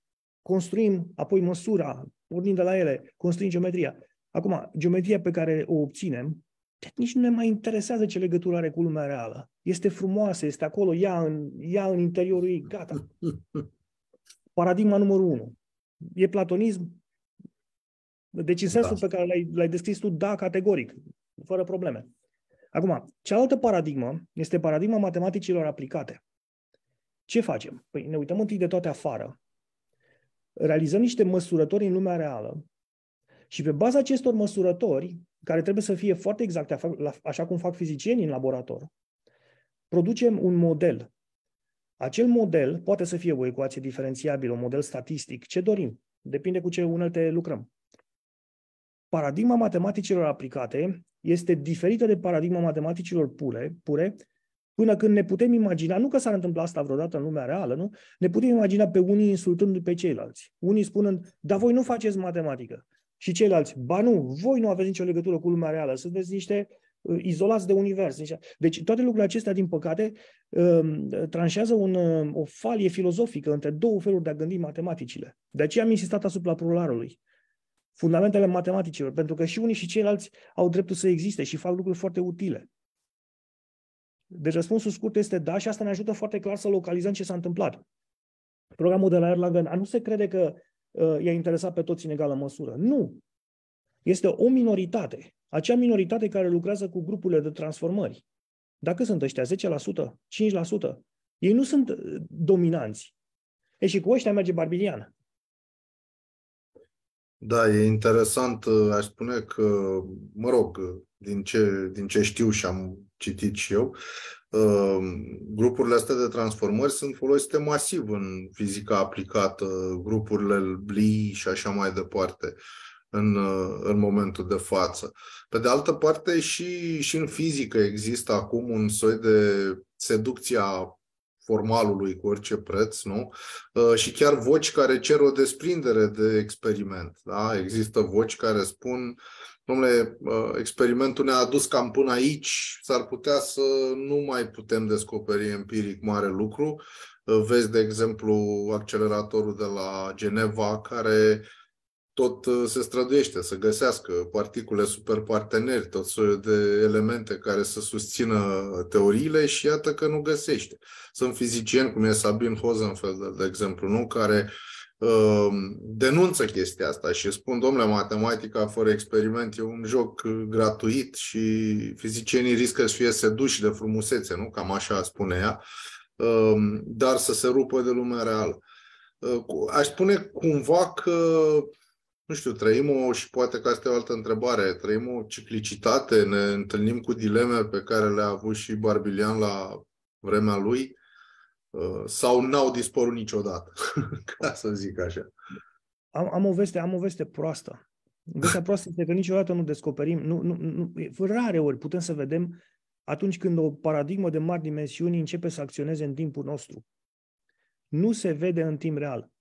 construim apoi măsura, pornind de la ele, construim geometria. Acum, geometria pe care o obținem, nici nu ne mai interesează ce legătură are cu lumea reală. Este frumoasă, este acolo, ea în, ea în interiorul ei, gata. Paradigma numărul unu. E platonism? Deci în sensul da. pe care l-ai, l-ai descris tu, da, categoric, fără probleme. Acum, cealaltă paradigmă este paradigma matematicilor aplicate. Ce facem? Păi ne uităm întâi de toate afară realizăm niște măsurători în lumea reală și pe baza acestor măsurători, care trebuie să fie foarte exacte, așa cum fac fizicienii în laborator, producem un model. Acel model poate să fie o ecuație diferențiabilă, un model statistic, ce dorim, depinde cu ce unelte lucrăm. Paradigma matematicilor aplicate este diferită de paradigma matematicilor pure, pure până când ne putem imagina, nu că s-ar întâmpla asta vreodată în lumea reală, nu? Ne putem imagina pe unii insultându-i pe ceilalți. Unii spunând, dar voi nu faceți matematică. Și ceilalți, ba nu, voi nu aveți nicio legătură cu lumea reală, sunteți niște uh, izolați de univers. Deci toate lucrurile acestea, din păcate, um, tranșează un, um, o falie filozofică între două feluri de a gândi matematicile. De aceea am insistat asupra plural fundamentele matematicilor, pentru că și unii și ceilalți au dreptul să existe și fac lucruri foarte utile. Deci răspunsul scurt este da și asta ne ajută foarte clar să localizăm ce s-a întâmplat. Programul de la Erlangen, nu se crede că uh, i-a interesat pe toți în egală măsură. Nu. Este o minoritate. Acea minoritate care lucrează cu grupurile de transformări. Dacă sunt ăștia 10%, 5%, ei nu sunt uh, dominanți. E și cu ăștia merge Barbilian. Da, e interesant. Uh, aș spune că, mă rog, uh, din ce, din ce știu și am citit și eu, ehm, grupurile astea de transformări sunt folosite masiv în fizica aplicată, grupurile LI și așa mai departe în, în momentul de față. Pe de altă parte, și, și în fizică există acum un soi de seducția formalului cu orice preț, nu? Uh, și chiar voci care cer o desprindere de experiment. Da? Există voci care spun, domnule, uh, experimentul ne-a adus cam până aici, s-ar putea să nu mai putem descoperi empiric mare lucru. Uh, vezi, de exemplu, acceleratorul de la Geneva, care tot uh, se străduiește să găsească particule superparteneri, tot soiul de elemente care să susțină teoriile și iată că nu găsește. Sunt fizicieni, cum e Sabin Hosenfeld, de exemplu, nu? care uh, denunță chestia asta și spun, domnule, matematica fără experiment e un joc gratuit și fizicienii riscă să fie seduși de frumusețe, nu? Cam așa spune ea, uh, dar să se rupă de lumea reală. aș spune cumva că nu știu, trăim o, și poate că asta e o altă întrebare, trăim o ciclicitate, ne întâlnim cu dileme pe care le-a avut și Barbilian la vremea lui, uh, sau n-au dispărut niciodată, ca să zic așa. Am, am, o veste, am o veste proastă. Vestea proastă este că niciodată nu descoperim, nu, nu, nu, rare ori putem să vedem atunci când o paradigmă de mari dimensiuni începe să acționeze în timpul nostru. Nu se vede în timp real.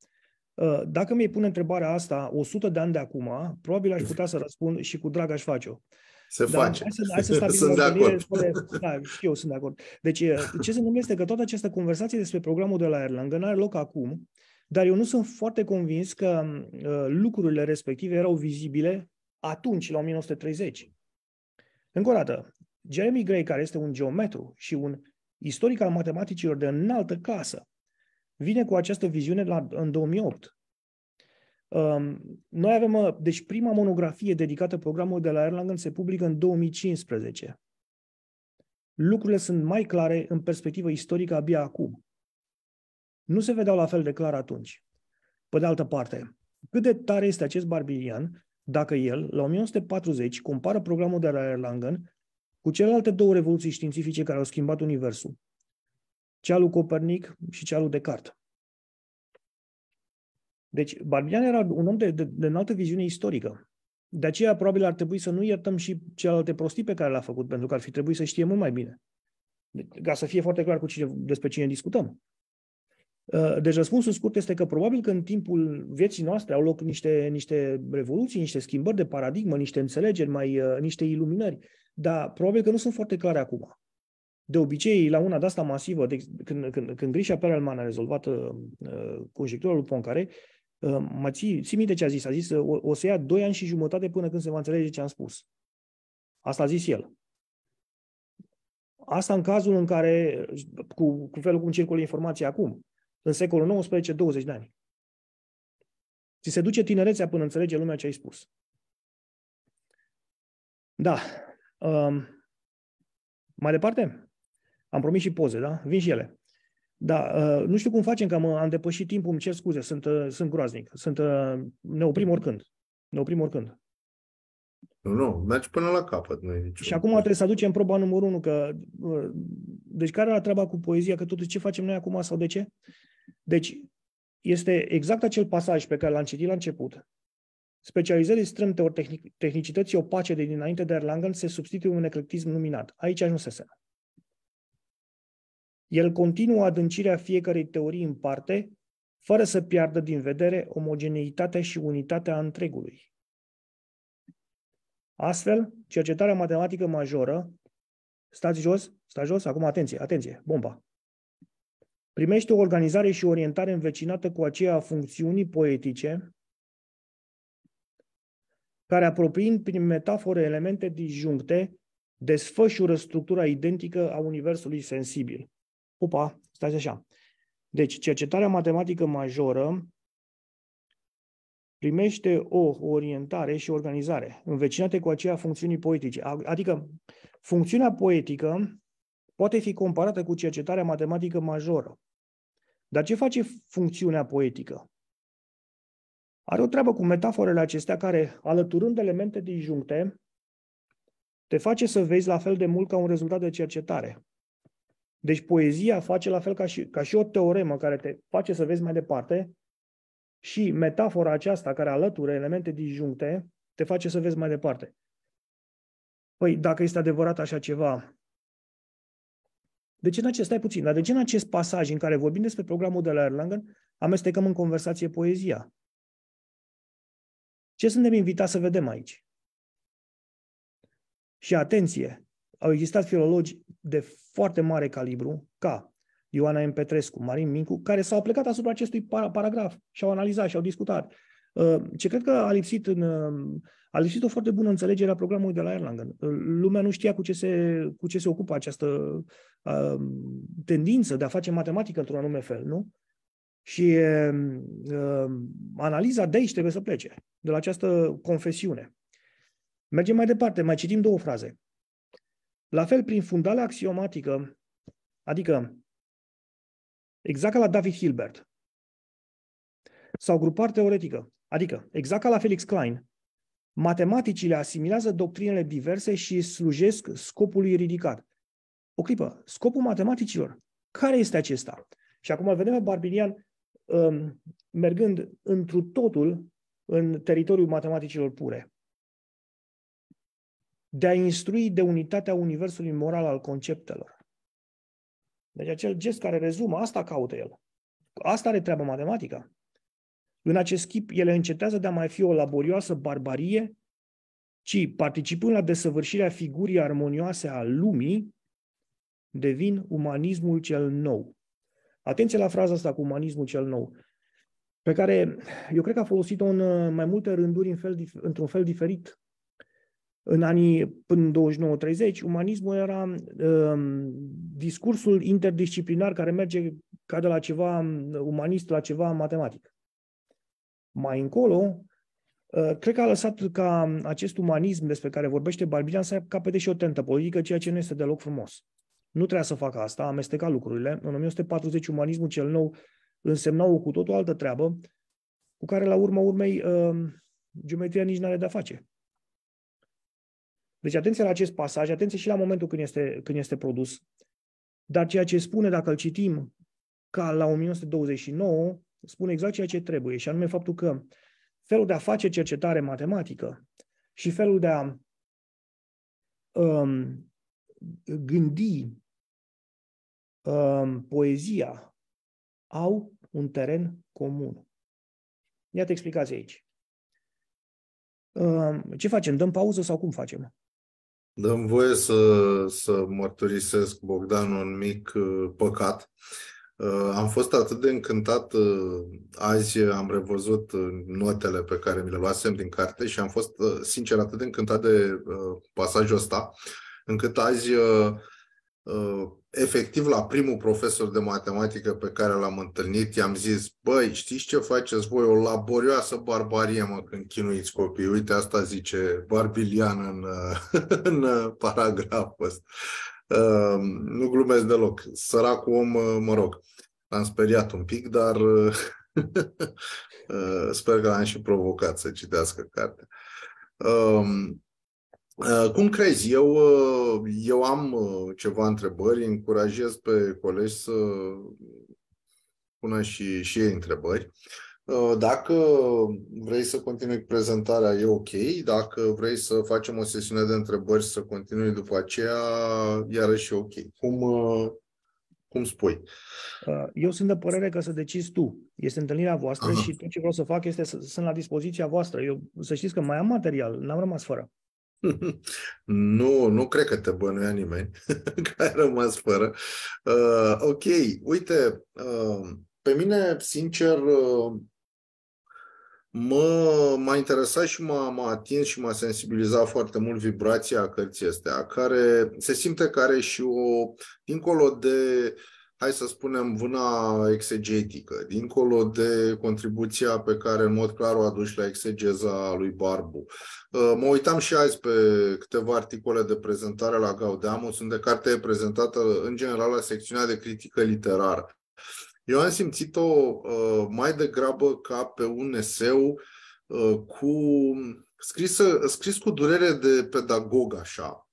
Ă, dacă mi-ai pune întrebarea asta 100 de ani de acum, probabil aș putea să răspund și cu drag aș face-o. Se Dar face. Hai să, hai să sunt de acord. Spune, da, și eu sunt de acord. Deci, ă, ce se numește că toată această conversație despre programul de la Erlangen are loc acum, dar eu nu sunt foarte convins că uh, lucrurile respective erau vizibile atunci, la 1930. Încă o dată, Jeremy Gray, care este un geometru și un istoric al matematicilor de înaltă clasă, vine cu această viziune la, în 2008. Um, noi avem, uh, deci prima monografie dedicată programului de la Erlangen se publică în 2015. Lucrurile sunt mai clare în perspectivă istorică abia acum. Nu se vedeau la fel de clar atunci. Pe de altă parte, cât de tare este acest Barbilian dacă el, la 1940, compară programul de la Erlangen cu celelalte două revoluții științifice care au schimbat universul, cea lui Copernic și cea lui Descartes. Deci, Barbian era un om de, de, de înaltă viziune istorică. De aceea, probabil, ar trebui să nu iertăm și celelalte prostii pe care le-a făcut, pentru că ar fi trebuit să știe mult mai bine. Deci, ca să fie foarte clar cu cine, despre cine discutăm. Uh, deci răspunsul scurt este că probabil că în timpul vieții noastre au loc niște, niște revoluții, niște schimbări de paradigmă, niște înțelegeri, mai, uh, niște iluminări, dar probabil că nu sunt foarte clare acum. De obicei, la una de asta masivă, de, când, când, când Grisha Perelman a rezolvat uh, uh conjectura lui Poncare, uh, mă ții, ții minte ce a zis? A zis, uh, o să ia doi ani și jumătate până când se va înțelege ce am spus. Asta a zis el. Asta în cazul în care, cu, cu felul cum circulă informația acum, în secolul 19 20 de ani. Ți se duce tinerețea până înțelege lumea ce ai spus. Da. Um, mai departe? Am promis și poze, da? Vin și ele. Da, uh, nu știu cum facem, că am, am depășit timpul, îmi cer scuze, sunt, uh, sunt groaznic. Sunt, uh, ne oprim oricând. Ne oprim oricând. Nu, nu, mergi până la capăt. Nu niciun... Și acum trebuie să aducem proba numărul unu, că... Deci care era treaba cu poezia, că totuși ce facem noi acum sau de ce? Deci este exact acel pasaj pe care l-am citit la început. Specializării strâmte ori tehnicității opace de dinainte de Erlangen se substituie un eclectism luminat. Aici ajunsesem. El continuă adâncirea fiecarei teorii în parte, fără să piardă din vedere omogeneitatea și unitatea întregului. Astfel, cercetarea matematică majoră, stați jos, stați jos, acum atenție, atenție, bomba, primește o organizare și orientare învecinată cu aceea a funcțiunii poetice, care apropiind prin metafore, elemente disjuncte, desfășură structura identică a universului sensibil. Opa, stați așa. Deci, cercetarea matematică majoră primește o orientare și organizare, învecinate cu aceea funcțiunii poetice. Adică, funcțiunea poetică poate fi comparată cu cercetarea matematică majoră. Dar ce face funcțiunea poetică? Are o treabă cu metaforele acestea care, alăturând elemente disjuncte, te face să vezi la fel de mult ca un rezultat de cercetare. Deci poezia face la fel ca și, ca și o teoremă care te face să vezi mai departe și metafora aceasta care alătură elemente disjuncte te face să vezi mai departe. Păi, dacă este adevărat așa ceva, de ce în acest, stai puțin, dar de ce în acest pasaj în care vorbim despre programul de la Erlangen, amestecăm în conversație poezia? Ce suntem invitați să vedem aici? Și atenție, au existat filologi de foarte mare calibru, ca Ioana M. Petrescu, Marin Mincu, care s-au plecat asupra acestui paragraf și au analizat și au discutat. Uh, ce cred că a lipsit, în, uh, a lipsit o foarte bună înțelegere a programului de la Erlangen. Uh, lumea nu știa cu ce se, cu ce se ocupă această a, tendință de a face matematică într-un anume fel, nu? Și a, um, analiza de aici trebuie să plece, de la această confesiune. Mergem mai departe, mai citim două fraze. La fel, prin fundale axiomatică, adică exact ca la David Hilbert, sau grupar teoretică, adică exact ca la Felix Klein, matematicile asimilează doctrinele diverse și slujesc scopului ridicat. O clipă, scopul matematicilor, care este acesta? Și acum vedem pe Barbinian um, mergând întru totul în teritoriul matematicilor pure de a instrui de unitatea universului moral al conceptelor. Deci acel gest care rezumă, asta caută el. Asta are treaba matematica. În acest chip, ele încetează de a mai fi o laborioasă barbarie, ci, participând la desăvârșirea figurii armonioase a lumii, devin umanismul cel nou. Atenție la fraza asta cu umanismul cel nou, pe care eu cred că a folosit-o în uh, mai multe rânduri în fel, într-un fel diferit în anii până în 29-30, umanismul era um, discursul interdisciplinar care merge ca de la ceva um, umanist la ceva matematic. Mai încolo, uh, cred că a lăsat ca um, acest umanism despre care vorbește Barbinian să capete și o tentă politică, ceea ce nu este deloc frumos. Nu trebuia să facă asta, amesteca lucrurile. În 1940, umanismul cel nou însemna o cu tot o altă treabă, cu care, la urma urmei, geometria nici nu are de-a face deci atenție la acest pasaj, atenție și la momentul când este, când este produs. Dar ceea ce spune, dacă îl citim ca la 1929, spune exact ceea ce trebuie, și anume faptul că felul de a face cercetare matematică și felul de a um, gândi um, poezia au un teren comun. Iată explicația aici. Um, ce facem? Dăm pauză sau cum facem? Dăm voie să, să mărturisesc, Bogdan, un mic uh, păcat. Uh, am fost atât de încântat. Uh, azi am revăzut notele pe care mi le luasem din carte și am fost, sincer, atât de încântat de pasajul ăsta, încât azi Uh, efectiv la primul profesor de matematică pe care l-am întâlnit, i-am zis, băi, știți ce faceți voi? O laborioasă barbarie, mă, când chinuiți copii. Uite, asta zice Barbilian în, în paragraful ăsta. Uh, nu glumesc deloc. Săracul om, uh, mă rog, l-am speriat un pic, dar sper că l-am și provocat să citească cartea. Um, Uh, cum crezi? Eu, uh, eu am uh, ceva întrebări, încurajez pe colegi să pună și, și ei întrebări. Dacă vrei să continui prezentarea, e ok. Dacă vrei să facem o sesiune de întrebări, să continui după aceea, iarăși e ok. Cum, cum spui? Eu sunt de părere că să decizi tu. Este întâlnirea voastră Aha. și tot ce vreau să fac este să sunt la dispoziția voastră. Eu, să știți că mai am material, n-am rămas fără. Nu, nu cred că te bănuia nimeni că ai rămas fără. Uh, ok, uite, uh, pe mine, sincer, uh, m-a interesat și m-a, m-a atins și m-a sensibilizat foarte mult vibrația cărții astea, care se simte că are și o, dincolo de uh, hai să spunem, vâna exegetică, dincolo de contribuția pe care în mod clar o aduci la exegeza lui Barbu. Uh, mă uitam și azi pe câteva articole de prezentare la Gaudamus, unde cartea e prezentată în general la secțiunea de critică literară. Eu am simțit-o uh, mai degrabă ca pe un eseu uh, cu, scris, scris cu durere de pedagog, așa,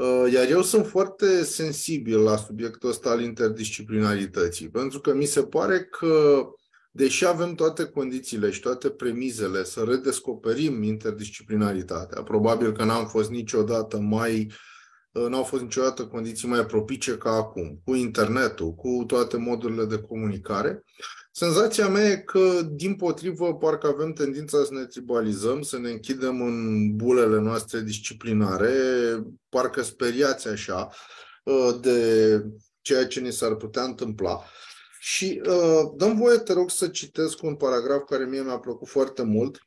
Uh, iar eu sunt foarte sensibil la subiectul ăsta al interdisciplinarității, pentru că mi se pare că, deși avem toate condițiile și toate premizele să redescoperim interdisciplinaritatea, probabil că n-am fost niciodată mai uh, n-au fost niciodată condiții mai propice ca acum, cu internetul, cu toate modurile de comunicare, uh, Senzația mea e că, din potrivă, parcă avem tendința să ne tribalizăm, să ne închidem în bulele noastre disciplinare, parcă speriați așa uh, de ceea ce ni s-ar putea întâmpla. Și uh, dăm voie, te rog, să citesc un paragraf care mie mi-a plăcut foarte mult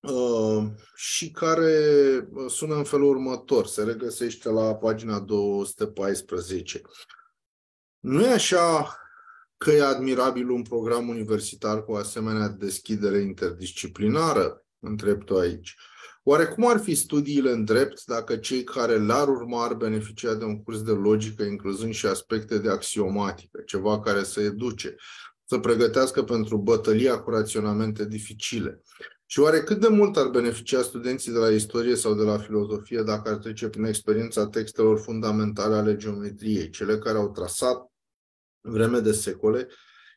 uh, și care uh, sună în felul următor, se regăsește la pagina 214. Nu e așa că e admirabil un program universitar cu o asemenea deschidere interdisciplinară? Întreb tu aici. Oare cum ar fi studiile în drept dacă cei care l-ar urma ar beneficia de un curs de logică, incluzând și aspecte de axiomatică, ceva care să educe, să pregătească pentru bătălia cu raționamente dificile? Și oare cât de mult ar beneficia studenții de la istorie sau de la filozofie dacă ar trece prin experiența textelor fundamentale ale geometriei, cele care au trasat vreme de secole,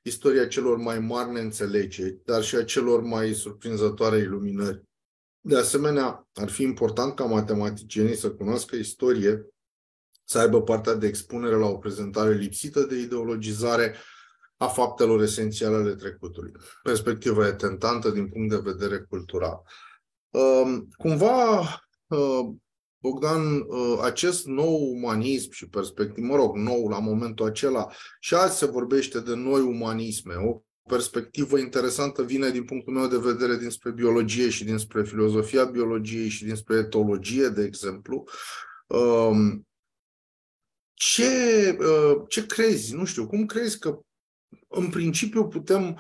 istoria celor mai mari neînțelege, dar și a celor mai surprinzătoare iluminări. De asemenea, ar fi important ca matematicienii să cunoască istorie, să aibă partea de expunere la o prezentare lipsită de ideologizare a faptelor esențiale ale trecutului. Perspectiva e tentantă din punct de vedere cultural. Ehm, cumva, ehm, Bogdan, uh, acest nou umanism și perspectivă, mă rog, nou la momentul acela, și azi se vorbește de noi umanisme, o perspectivă interesantă vine din punctul meu de vedere dinspre biologie și dinspre filozofia biologiei și dinspre etologie, de exemplu. Um, ce, uh, ce crezi? Nu știu, cum crezi că în principiu putem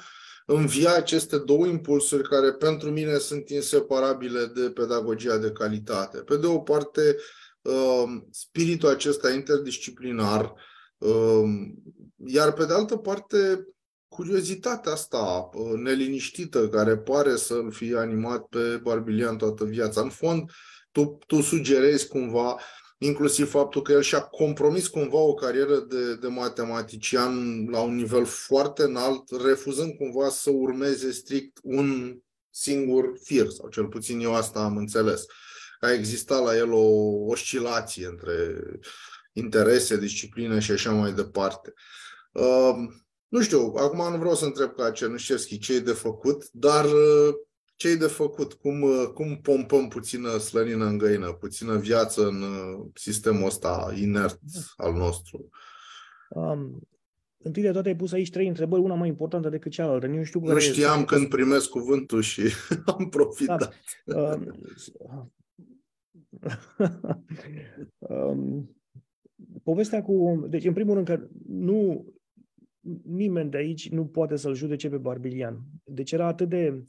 învia aceste două impulsuri care pentru mine sunt inseparabile de pedagogia de calitate. Pe de o parte, uh, spiritul acesta interdisciplinar, uh, iar pe de altă parte, curiozitatea asta uh, neliniștită care pare să-l fie animat pe Barbilian toată viața. În fond, tu, tu sugerezi cumva uh, inclusiv faptul că el și-a compromis cumva o carieră de, de matematician la un nivel foarte înalt, refuzând cumva să urmeze strict un singur fir, sau cel puțin eu asta am înțeles. A existat la el o oscilație între interese, disciplină și așa mai departe. Uh, nu știu, acum nu vreau să întreb ca Cernușevski ce e de făcut, dar uh, ce de făcut? Cum, uh, cum pompăm puțină slănină în găină, puțină viață în uh, sistemul ăsta inert da. al nostru? Um, întâi de toate ai pus aici trei întrebări, una mai importantă decât cealaltă. Nu știu nu știam când când primesc cuvântul și am profitat. Da. Um, um, povestea cu... Deci, în primul rând, că nu nimeni de aici nu poate să-l judece pe Barbilian. Deci era atât de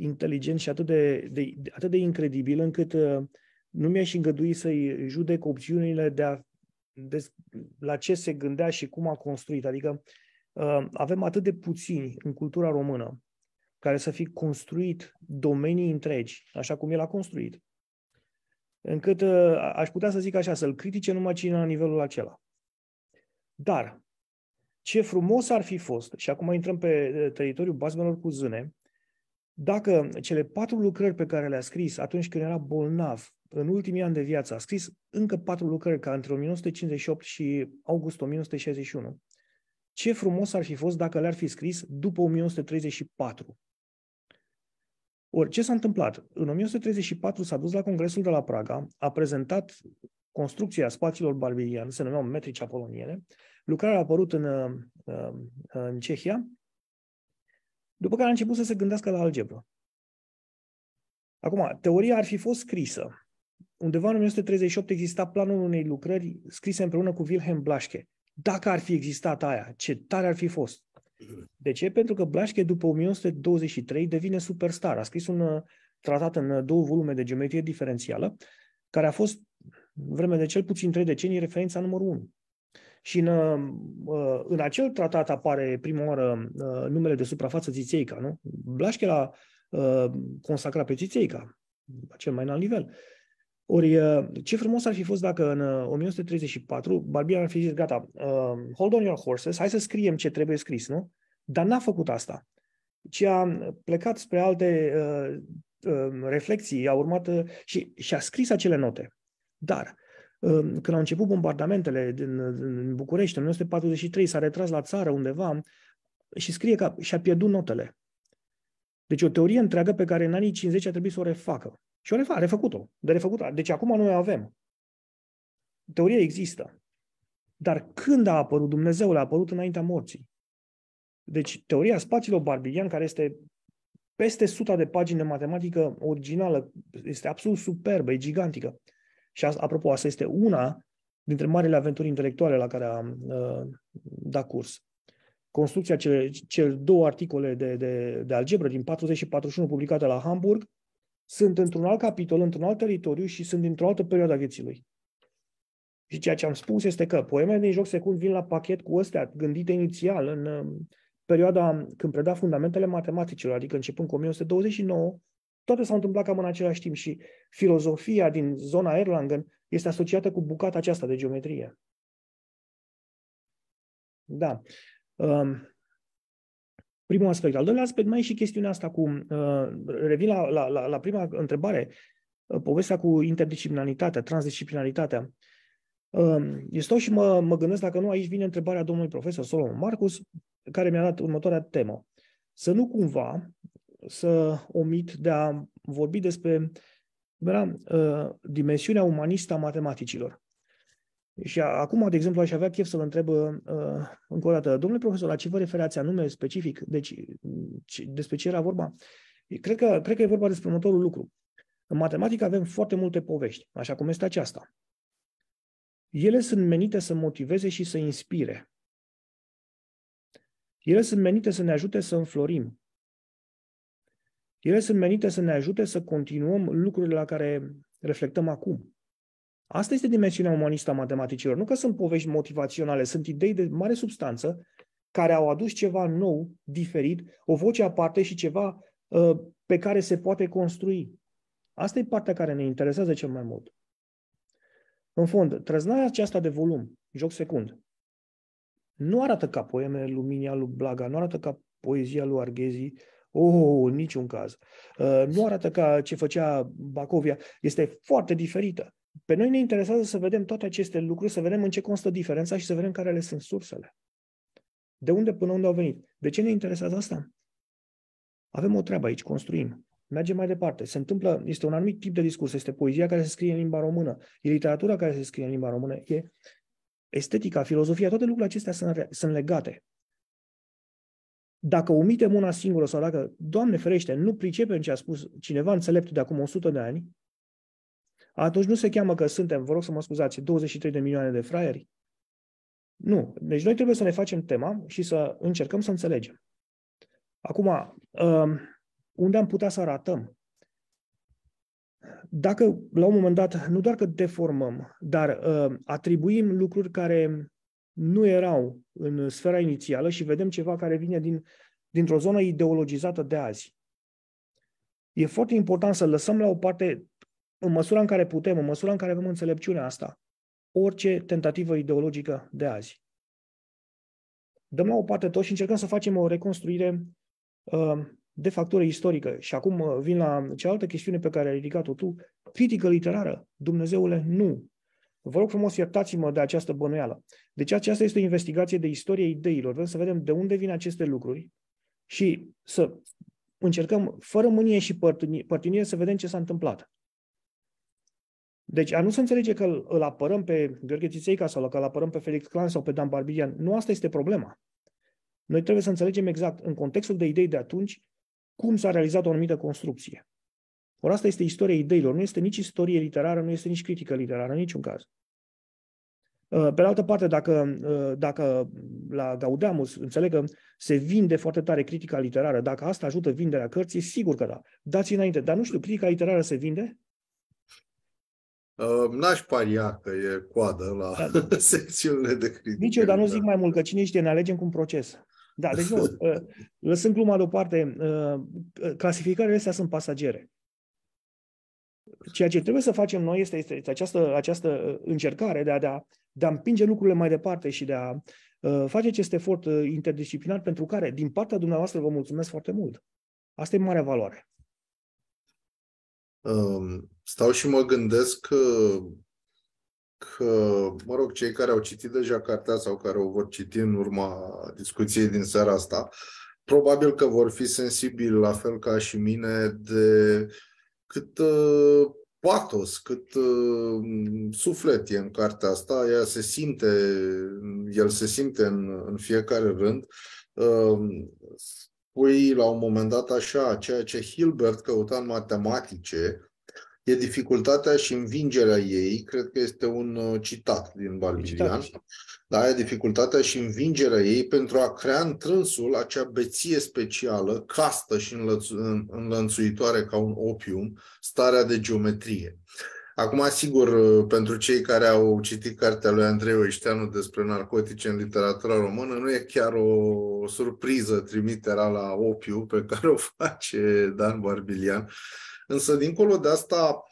inteligent și atât de, de, atât de incredibil încât uh, nu mi-aș îngădui să-i judec opțiunile de a, de, la ce se gândea și cum a construit. Adică uh, avem atât de puțini în cultura română care să fi construit domenii întregi, așa cum el a construit, încât uh, aș putea să zic așa, să-l critique numai cine la nivelul acela. Dar ce frumos ar fi fost, și acum intrăm pe teritoriul bazmelor cu zâne, dacă cele patru lucrări pe care le-a scris atunci când era bolnav, în ultimii ani de viață, a scris încă patru lucrări ca între 1958 și august 1961, ce frumos ar fi fost dacă le-ar fi scris după 1934. Ori ce s-a întâmplat? În 1934 s-a dus la Congresul de la Praga, a prezentat construcția spațiilor barbilian, se numeau metrici apoloniene, lucrarea a apărut în, uh, uh, în Cehia după care a început să se gândească la algebră. Acum, teoria ar fi fost scrisă. Undeva în 1938 exista planul unei lucrări scrise împreună cu Wilhelm Blaschke. Dacă ar fi existat aia, ce tare ar fi fost. De ce? Pentru că Blaschke, după 1923, devine superstar. A scris un uh, tratat în uh, două volume de geometrie diferențială, care a fost, în vreme de cel puțin trei decenii, referința numărul 1. Și în, uh, în acel tratat apare prima oară uh, numele de suprafață Zițeica, nu? Blașche l-a uh, consacrat pe Zițeica, la cel mai înalt nivel. Ori, ce frumos ar fi fost dacă în 1934 Barbier ar fi zis, gata, hold on your horses, hai să scriem ce trebuie scris, nu? Dar n-a făcut asta, ci a plecat spre alte reflexii, a urmat și, și a scris acele note. Dar când au început bombardamentele din, din București în 1943, s-a retras la țară undeva și scrie că și-a pierdut notele. Deci o teorie întreagă pe care în anii 50 a trebuit să o refacă. Și o refa, a refăcut-o. De refăcut Deci acum noi o avem. Teoria există. Dar când a apărut Dumnezeu? A apărut înaintea morții. Deci teoria spațiilor barbilian, care este peste suta de pagini de matematică originală, este absolut superbă, e gigantică. Și apropo, asta este una dintre marile aventuri intelectuale la care am uh, dat curs. Construcția cele, cel două articole de, de, de algebră din 40 și 41 publicate la Hamburg sunt într-un alt capitol, într-un alt teritoriu și sunt dintr-o altă perioadă a vieții lui. Și ceea ce am spus este că poemele din joc secund vin la pachet cu astea, gândite inițial în uh, perioada când preda fundamentele matematicilor, adică începând cu 1929 toate s-au întâmplat cam în același timp și filozofia din zona Erlangen este asociată cu bucata aceasta de geometrie. Da. Um, primul aspect. Al doilea aspect mai e și chestiunea asta cu... Uh, revin la, la, la, la prima întrebare, uh, povestea cu interdisciplinaritatea, transdisciplinaritatea. Uh, um, este și mă, mă gândesc dacă nu, aici vine întrebarea domnului profesor Solomon Marcus, care mi-a dat următoarea temă. Să nu cumva să omit de a vorbi despre era, da, uh, dimensiunea umanistă a matematicilor. Și acum, de exemplu, aș avea chef să-l întreb uh, încă o dată, domnule profesor, la ce vă referați anume specific? Deci, ce, despre ce era vorba? Cred că, cred că e vorba despre următorul lucru. În matematică avem foarte multe povești, așa cum este aceasta. Ele sunt menite să motiveze și să inspire. Ele sunt menite să ne ajute să înflorim, ele sunt menite să ne ajute să continuăm lucrurile la care reflectăm acum. Asta este dimensiunea umanistă a matematicilor. Nu că sunt povești motivaționale, sunt idei de mare substanță care au adus ceva nou, diferit, o voce aparte și ceva uh, pe care se poate construi. Asta e partea care ne interesează cel mai mult. În fond, trăznarea aceasta de volum, joc secund, nu arată ca poemele lui Minia, lui Blaga, nu arată ca poezia lui Arghezi, Oh, în oh, oh, niciun caz. Uh, nu arată ca ce făcea Bacovia. Este foarte diferită. Pe noi ne interesează să vedem toate aceste lucruri, să vedem în ce constă diferența și să vedem care le sunt sursele. De unde până unde au venit? De ce ne interesează asta? Avem o treabă aici, construim. Mergem mai departe. Se întâmplă, este un anumit tip de discurs, este poezia care se scrie în limba română, e literatura care se scrie în limba română, e estetica, filozofia, toate lucrurile acestea sunt, sunt legate. Dacă omitem una singură sau dacă, Doamne ferește, nu pricepem ce a spus cineva înțelept de acum 100 de ani, atunci nu se cheamă că suntem, vă rog să mă scuzați, 23 de milioane de fraieri? Nu. Deci noi trebuie să ne facem tema și să încercăm să înțelegem. Acum, um, unde am putea să arătăm? Dacă la un moment dat, nu doar că deformăm, dar um, atribuim lucruri care nu erau în sfera inițială și vedem ceva care vine din, dintr-o zonă ideologizată de azi. E foarte important să lăsăm la o parte, în măsura în care putem, în măsura în care avem înțelepciunea asta, orice tentativă ideologică de azi. Dăm la o parte tot și încercăm să facem o reconstruire uh, de factură istorică. Și acum uh, vin la cealaltă chestiune pe care ai ridicat-o tu, critică literară. Dumnezeule, nu. Vă rog frumos, iertați-mă de această bănuială. Deci aceasta este o investigație de istorie ideilor. Vrem să vedem de unde vin aceste lucruri și să încercăm, fără mânie și părtinie, să vedem ce s-a întâmplat. Deci a nu se înțelege că îl, îl apărăm pe Gheorghe Țițeica sau că îl apărăm pe Felix Clan sau pe Dan Barbilian, nu asta este problema. Noi trebuie să înțelegem exact, în contextul de idei de atunci, cum s-a realizat o anumită construcție. Ori asta este istoria ideilor, nu este nici istorie literară, nu este nici critică literară, în niciun caz. Uh, pe de altă parte, dacă, uh, dacă la Gaudamus înțeleg că se vinde foarte tare critica literară, dacă asta ajută vinderea cărții, sigur că da. Dați înainte. Dar nu știu, critica literară se vinde? Uh, n-aș paria că e coadă la da, da. secțiunile de critică. Nici eu, dar nu zic mai mult, că cine știe, ne alegem cu un proces. Da, deci nu, lăsând gluma deoparte, clasificările astea sunt pasagere ceea ce trebuie să facem noi este, este această, această uh, încercare de a, de, a, de a împinge lucrurile mai departe și de a uh, face acest efort uh, interdisciplinar pentru care, din partea dumneavoastră, vă mulțumesc foarte mult. Asta e mare valoare. Um, stau și mă gândesc că, că, mă rog, cei care au citit deja cartea sau care o vor citi în urma discuției din seara asta, probabil că vor fi sensibili, la fel ca și mine, de uh, cât uh, patos, cât uh, suflet e în cartea asta, ea se simte, el se simte în, în fiecare rând. Uh, spui la un moment dat așa, ceea ce Hilbert căuta în matematice, e dificultatea și învingerea ei, cred că este un uh, citat din Barbirian, da, e dificultatea și învingerea ei pentru a crea în trânsul acea beție specială, castă și înlănțuitoare ca un opium, starea de geometrie. Acum, sigur, uh, pentru cei care au citit cartea lui Andrei Oișteanu despre narcotice în literatura română, nu e chiar o surpriză trimiterea la opiu pe care o face Dan Barbilian Însă, dincolo de asta,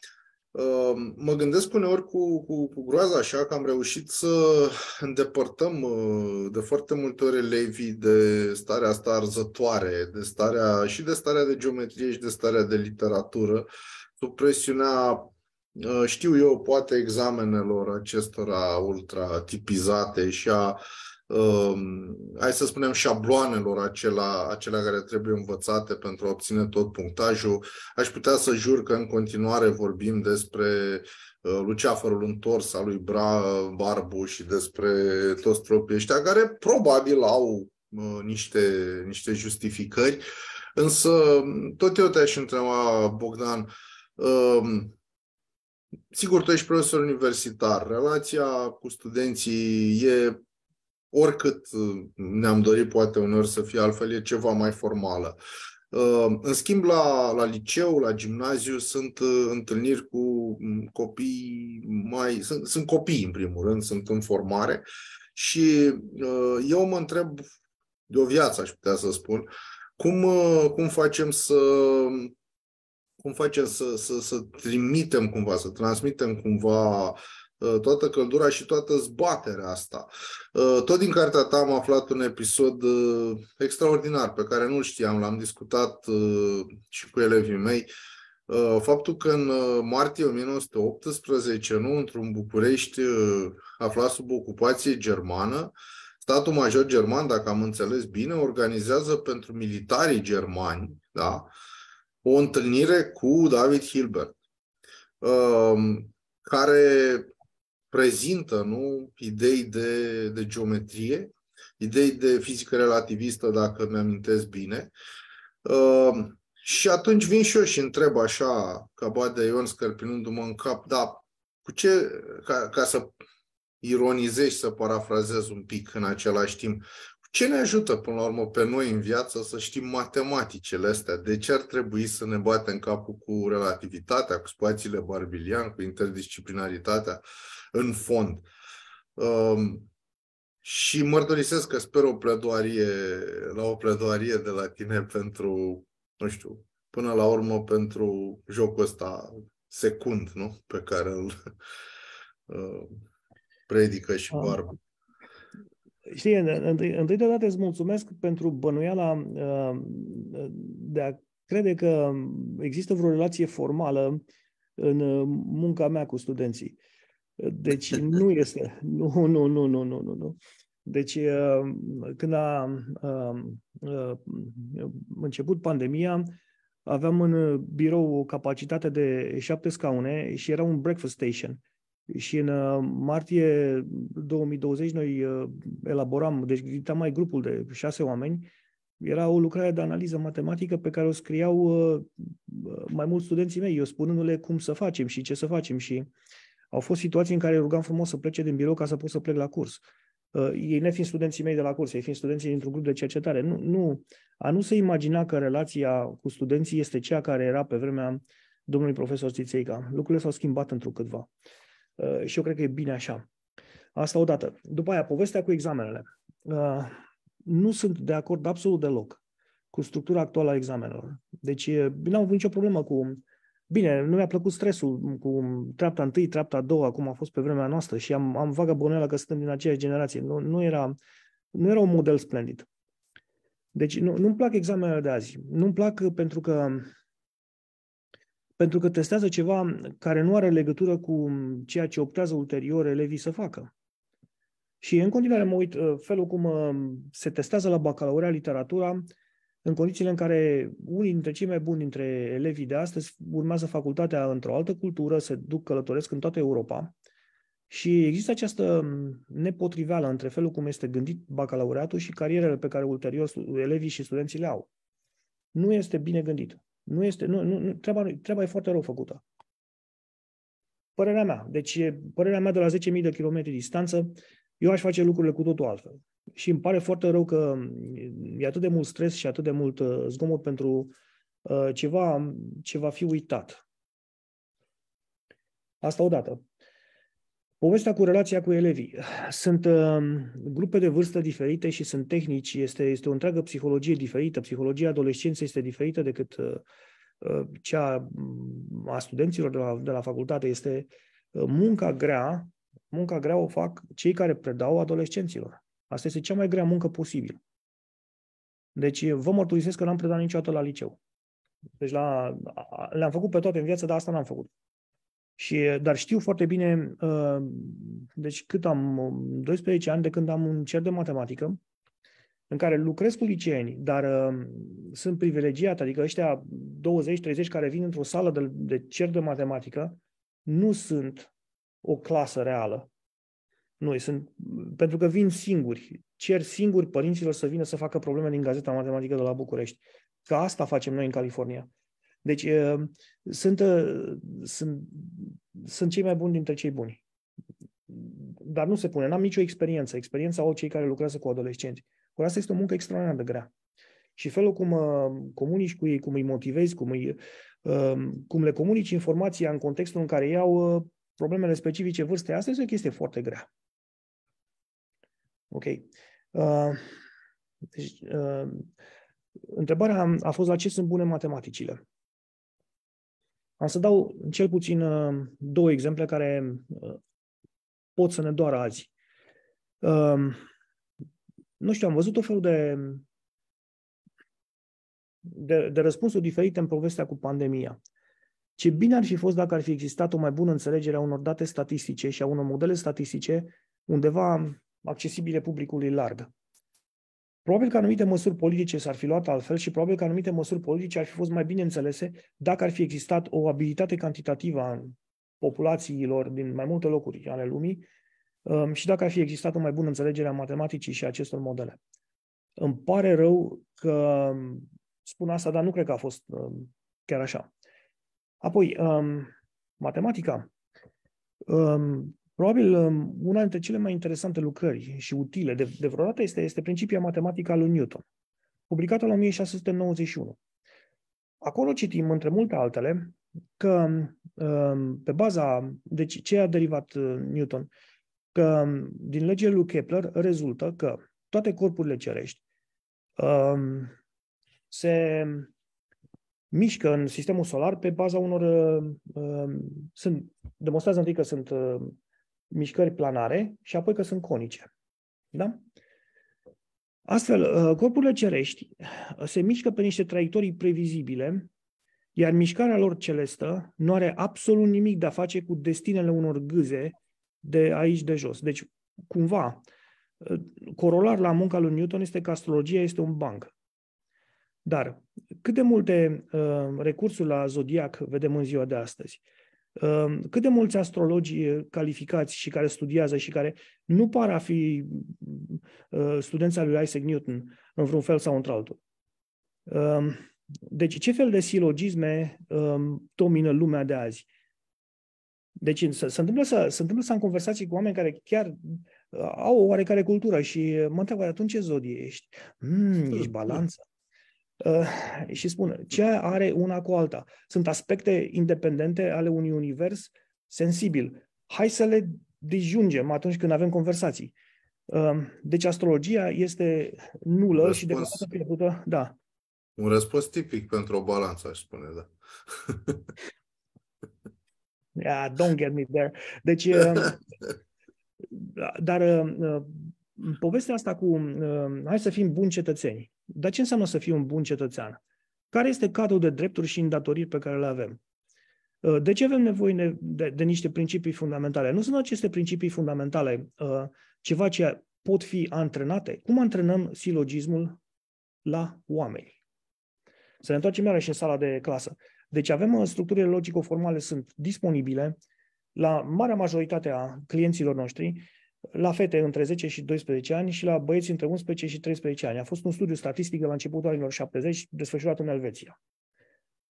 uh, mă gândesc uneori cu, cu, cu groaza așa că am reușit să îndepărtăm uh, de foarte multe ori elevii de starea asta arzătoare, de starea, și de starea de geometrie și de starea de literatură, sub presiunea uh, știu eu, poate examenelor acestora ultra tipizate și a Ehm, hai să spunem, șabloanelor acelea, acelea care trebuie învățate pentru a obține tot punctajul. Aș putea să jur că în continuare vorbim despre eh, luceafărul întors al lui Bra eh, Barbu și despre toți tropii ăștia, care probabil au eh, niște, niște justificări, însă tot eu te-aș întreba, Bogdan, ehm, Sigur, tu ești profesor universitar, relația cu studenții e oricât uh, ne-am dorit poate uneori să fie altfel, e ceva mai formală. Uh, în schimb, la, la liceu, la gimnaziu, sunt uh, întâlniri cu mm, copii mai. Sunt, sunt copii, în primul rând, sunt în formare și eu mă întreb de o viață, aș putea să spun, cum, cum facem să. Cum facem să, să, să trimitem cumva, să transmitem cumva uh, Uh, toată căldura și toată zbaterea asta. Uh, tot din cartea ta am aflat un episod uh, extraordinar pe care nu știam, l-am discutat și cu elevii mei. Faptul că în martie 1918, nu într-un București aflat sub ocupație germană, statul major german, dacă am înțeles bine, organizează pentru militarii germani da, o întâlnire cu David Hilbert care prezintă nu, idei de, de geometrie, idei de fizică relativistă, dacă mi-amintesc bine. Uh, și atunci vin și eu și întreb așa, ca de Ion scărpinându-mă în cap, da, cu ce, ca, ca să ironizești, să parafrazez un pic în același timp, cu ce ne ajută până la urmă pe noi în viață să știm matematicile astea? De ce ar trebui să ne batem capul cu relativitatea, cu spațiile barbilian, cu interdisciplinaritatea? Uh, în fond. Um, și mărturisesc că sper o pledoarie, la o pledoarie de la tine pentru, nu știu, până la urmă pentru jocul ăsta secund, nu? Pe care îl uh, predică și um, barbă. Știi, întâi, întâi deodată îți mulțumesc pentru bănuiala uh, de a crede că există vreo relație formală în uh, munca mea cu studenții. Uh, deci nu este. Nu, nu, nu, nu, nu, nu, nu. Deci, uh, când a, a, uh, a uh, început pandemia, aveam în birou o capacitate de șapte scaune și era un breakfast station. Și în martie 2020 noi elaboram, deci gândeam mai grupul de șase oameni, era o lucrare de analiză matematică pe care o scriau mai mulți studenții mei, eu spunându-le cum să facem și ce să facem și uh, au fost situații în care rugam frumos să plece din birou ca să pot să plec la curs. Uh, ei ne fiind studenții mei de la curs, ei fiind studenții dintr-un grup de cercetare. Nu, nu, a nu se imagina că relația cu studenții este cea care era pe vremea domnului profesor Țițeica. Lucrurile s-au schimbat într-o câtva. Uh, și eu cred că e bine așa. Asta odată. După aia, povestea cu examenele. Uh, nu sunt de acord absolut deloc cu structura actuală a examenelor. Deci, n-am avut nicio problemă cu Bine, nu mi-a plăcut stresul cu treapta întâi, treapta a doua, cum a fost pe vremea noastră și am, am vaga boneala că suntem din aceeași generație. Nu, nu, era, nu era un model splendid. Deci nu, nu-mi plac examenele de azi. Nu-mi plac pentru că pentru că testează ceva care nu are legătură cu ceea ce optează ulterior elevii să facă. Și în continuare mă uit felul cum se testează la bacalaurea literatura, în condițiile în care unii dintre cei mai buni dintre elevii de astăzi urmează facultatea într-o altă cultură, se duc, călătoresc în toată Europa și există această nepotriveală între felul cum este gândit bacalaureatul și carierele pe care ulterior elevii și studenții le au. Nu este bine gândit. Nu este, nu, nu, treaba, treaba e foarte rău făcută. Părerea mea. Deci, părerea mea de la 10.000 de kilometri distanță, eu aș face lucrurile cu totul altfel și îmi pare foarte rău că mm, e atât de mult stres și atât de mult uh, zgomot pentru uh, ceva ce va fi uitat. Asta odată. Povestea cu relația cu elevii. Sunt uh, grupe de vârstă diferite și sunt tehnici, este, este o întreagă psihologie diferită. Psihologia adolescenței este diferită decât cea mm, a studenților de la, de la facultate. Este munca grea, munca grea o fac cei care predau adolescenților Asta este cea mai grea muncă posibilă. Deci vă mărturisesc că n-am predat niciodată la liceu. Deci la, le-am făcut pe toate în viață, dar asta n-am făcut. Și, dar știu foarte bine, ă, deci cât am, 12 ani de când am un cer de matematică, în care lucrez cu liceeni, dar ă, sunt privilegiat, adică ăștia 20-30 care vin într-o sală de, de cer de matematică, nu sunt o clasă reală, noi sunt, pentru că vin singuri, cer singuri părinților să vină să facă probleme din Gazeta Matematică de la București. Ca asta facem noi în California. Deci sunt, sunt, sunt cei mai buni dintre cei buni. Dar nu se pune, n-am nicio experiență. Experiența au cei care lucrează cu adolescenți. Ori asta este o muncă extraordinar de grea. Și felul cum comunici cu ei, cum îi motivezi, cum, îi, cum le comunici informația în contextul în care iau au problemele specifice vârstei, asta este o chestie foarte grea. Ok. Uh, deci, uh, întrebarea a fost la ce sunt bune matematicile. Am să dau cel puțin uh, două exemple care uh, pot să ne doară azi. Uh, nu știu, am văzut o felul de, de, de răspunsuri diferite în povestea cu pandemia. Ce bine ar fi fost dacă ar fi existat o mai bună înțelegere a unor date statistice și a unor modele statistice undeva accesibile publicului larg. Probabil că anumite măsuri politice s-ar fi luat altfel și probabil că anumite măsuri politice ar fi fost mai bine înțelese dacă ar fi existat o abilitate cantitativă a populațiilor din mai multe locuri ale lumii um, și dacă ar fi existat o mai bună înțelegere a matematicii și a acestor modele. Îmi pare rău că um, spun asta, dar nu cred că a fost um, chiar așa. Apoi, matematica. Probabil um, una dintre cele mai interesante lucrări și utile de, de vreodată este, este Principia Matematică a lui Newton, publicată la 1691. Acolo citim, între multe altele, că um, pe baza, deci ce a derivat uh, Newton, că um, din legile lui Kepler rezultă că toate corpurile cerești se mișcă în sistemul solar pe baza unor. Uh, sunt, demonstrează întâi că sunt uh, mișcări planare și apoi că sunt conice. Da? Astfel, uh, corpurile cerești uh, se mișcă pe niște traiectorii previzibile, iar mișcarea lor celestă nu are absolut nimic de a face cu destinele unor gâze de aici de jos. Deci, cumva, uh, corolar la munca lui Newton este că astrologia este un banc. Dar cât de multe uh, recursuri la zodiac vedem în ziua de astăzi? Ehm, cât de mulți astrologi calificați și care studiază și care nu par a fi ehm, studența lui Isaac Newton în vreun fel sau într-altul. Ehm, deci ce fel de silogisme domină lumea de azi? Deci se, întâmplă să, se întâmplă să am conversații cu oameni care chiar au o oarecare cultură și mă întreb, păi atunci ce zodie ești? Mm, ești balanță. Eh, și spun ce are una cu alta. Sunt aspecte independente ale unui univers sensibil. Hai să le dijungem atunci când avem conversații. Ehm, deci astrologia este nulă răspuns, și fapt pierdută. Da. Un răspuns tipic pentru o balanță, aș spune, da. yeah, don't get me there. Deci, ehm, dar ehm, povestea asta cu hai să fim buni cetățeni dar ce înseamnă să fii un bun cetățean? Care este cadrul de drepturi și îndatoriri pe care le avem? Uh, de ce avem nevoie de, de niște principii fundamentale? Nu sunt aceste principii fundamentale uh, ceva ce pot fi antrenate? Cum antrenăm silogismul la oameni? Să ne întoarcem iarăși în sala de clasă. Deci avem uh, structurile logico-formale sunt disponibile la marea majoritate a clienților noștri la fete între 10 și 12 ani și la băieți între 11 și 13 ani. A fost un studiu statistic de la începutul anilor 70 desfășurat în Elveția.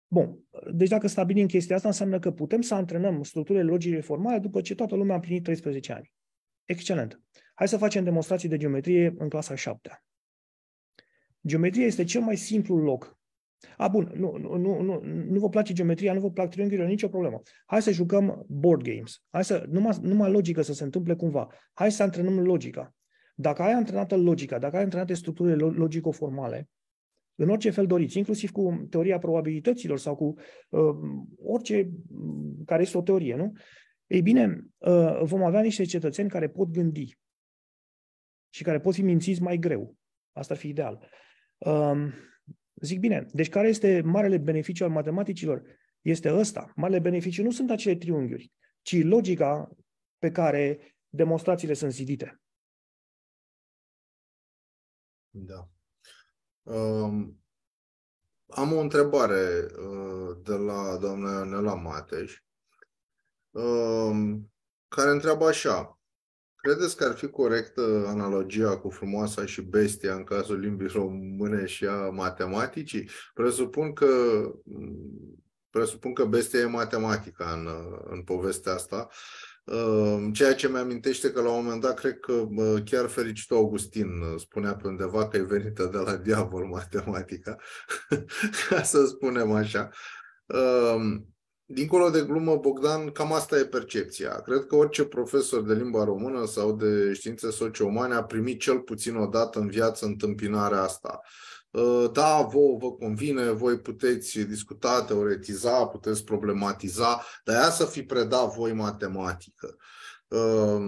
Bun, deci dacă stabilim chestia asta, înseamnă că putem să antrenăm structurile logice formale după ce toată lumea a împlinit 13 ani. Excelent. Hai să facem demonstrații de geometrie în clasa 7 Geometria este cel mai simplu loc a, bun, nu, nu, nu, nu vă place geometria, nu vă plac triunghiurile, nicio problemă. Hai să jucăm board games. Hai să, numai, numai logică să se întâmple cumva. Hai să antrenăm logica. Dacă ai antrenată logica, dacă ai antrenate structurile logico-formale, în orice fel doriți, inclusiv cu teoria probabilităților sau cu uh, orice mm, care este o teorie, nu? Ei bine, uh, vom avea niște cetățeni care pot gândi și care pot fi mințiți mai greu. Asta ar fi ideal. Uh, Zic bine, deci care este marele beneficiu al matematicilor? Este ăsta. Marele beneficiu nu sunt acele triunghiuri, ci logica pe care demonstrațiile sunt zidite. Da. Um, am o întrebare uh, de la doamna Nela Mateș, um, care întreabă așa. Credeți că ar fi corectă analogia cu frumoasa și bestia în cazul limbii române și a matematicii? Presupun că, presupun că bestia e matematica în, în povestea asta, ceea ce mi-amintește că la un moment dat, cred că chiar fericit Augustin uh, spunea pe undeva că e venită de la diavol matematica, ca să spunem așa dincolo de glumă, Bogdan, cam asta e percepția. Cred că orice profesor de limba română sau de științe socio-umane a primit cel puțin o dată în viață întâmpinarea asta. Ă, da, vouă vă convine, voi puteți discuta, teoretiza, puteți problematiza, dar ea să fi predat voi matematică. Ă,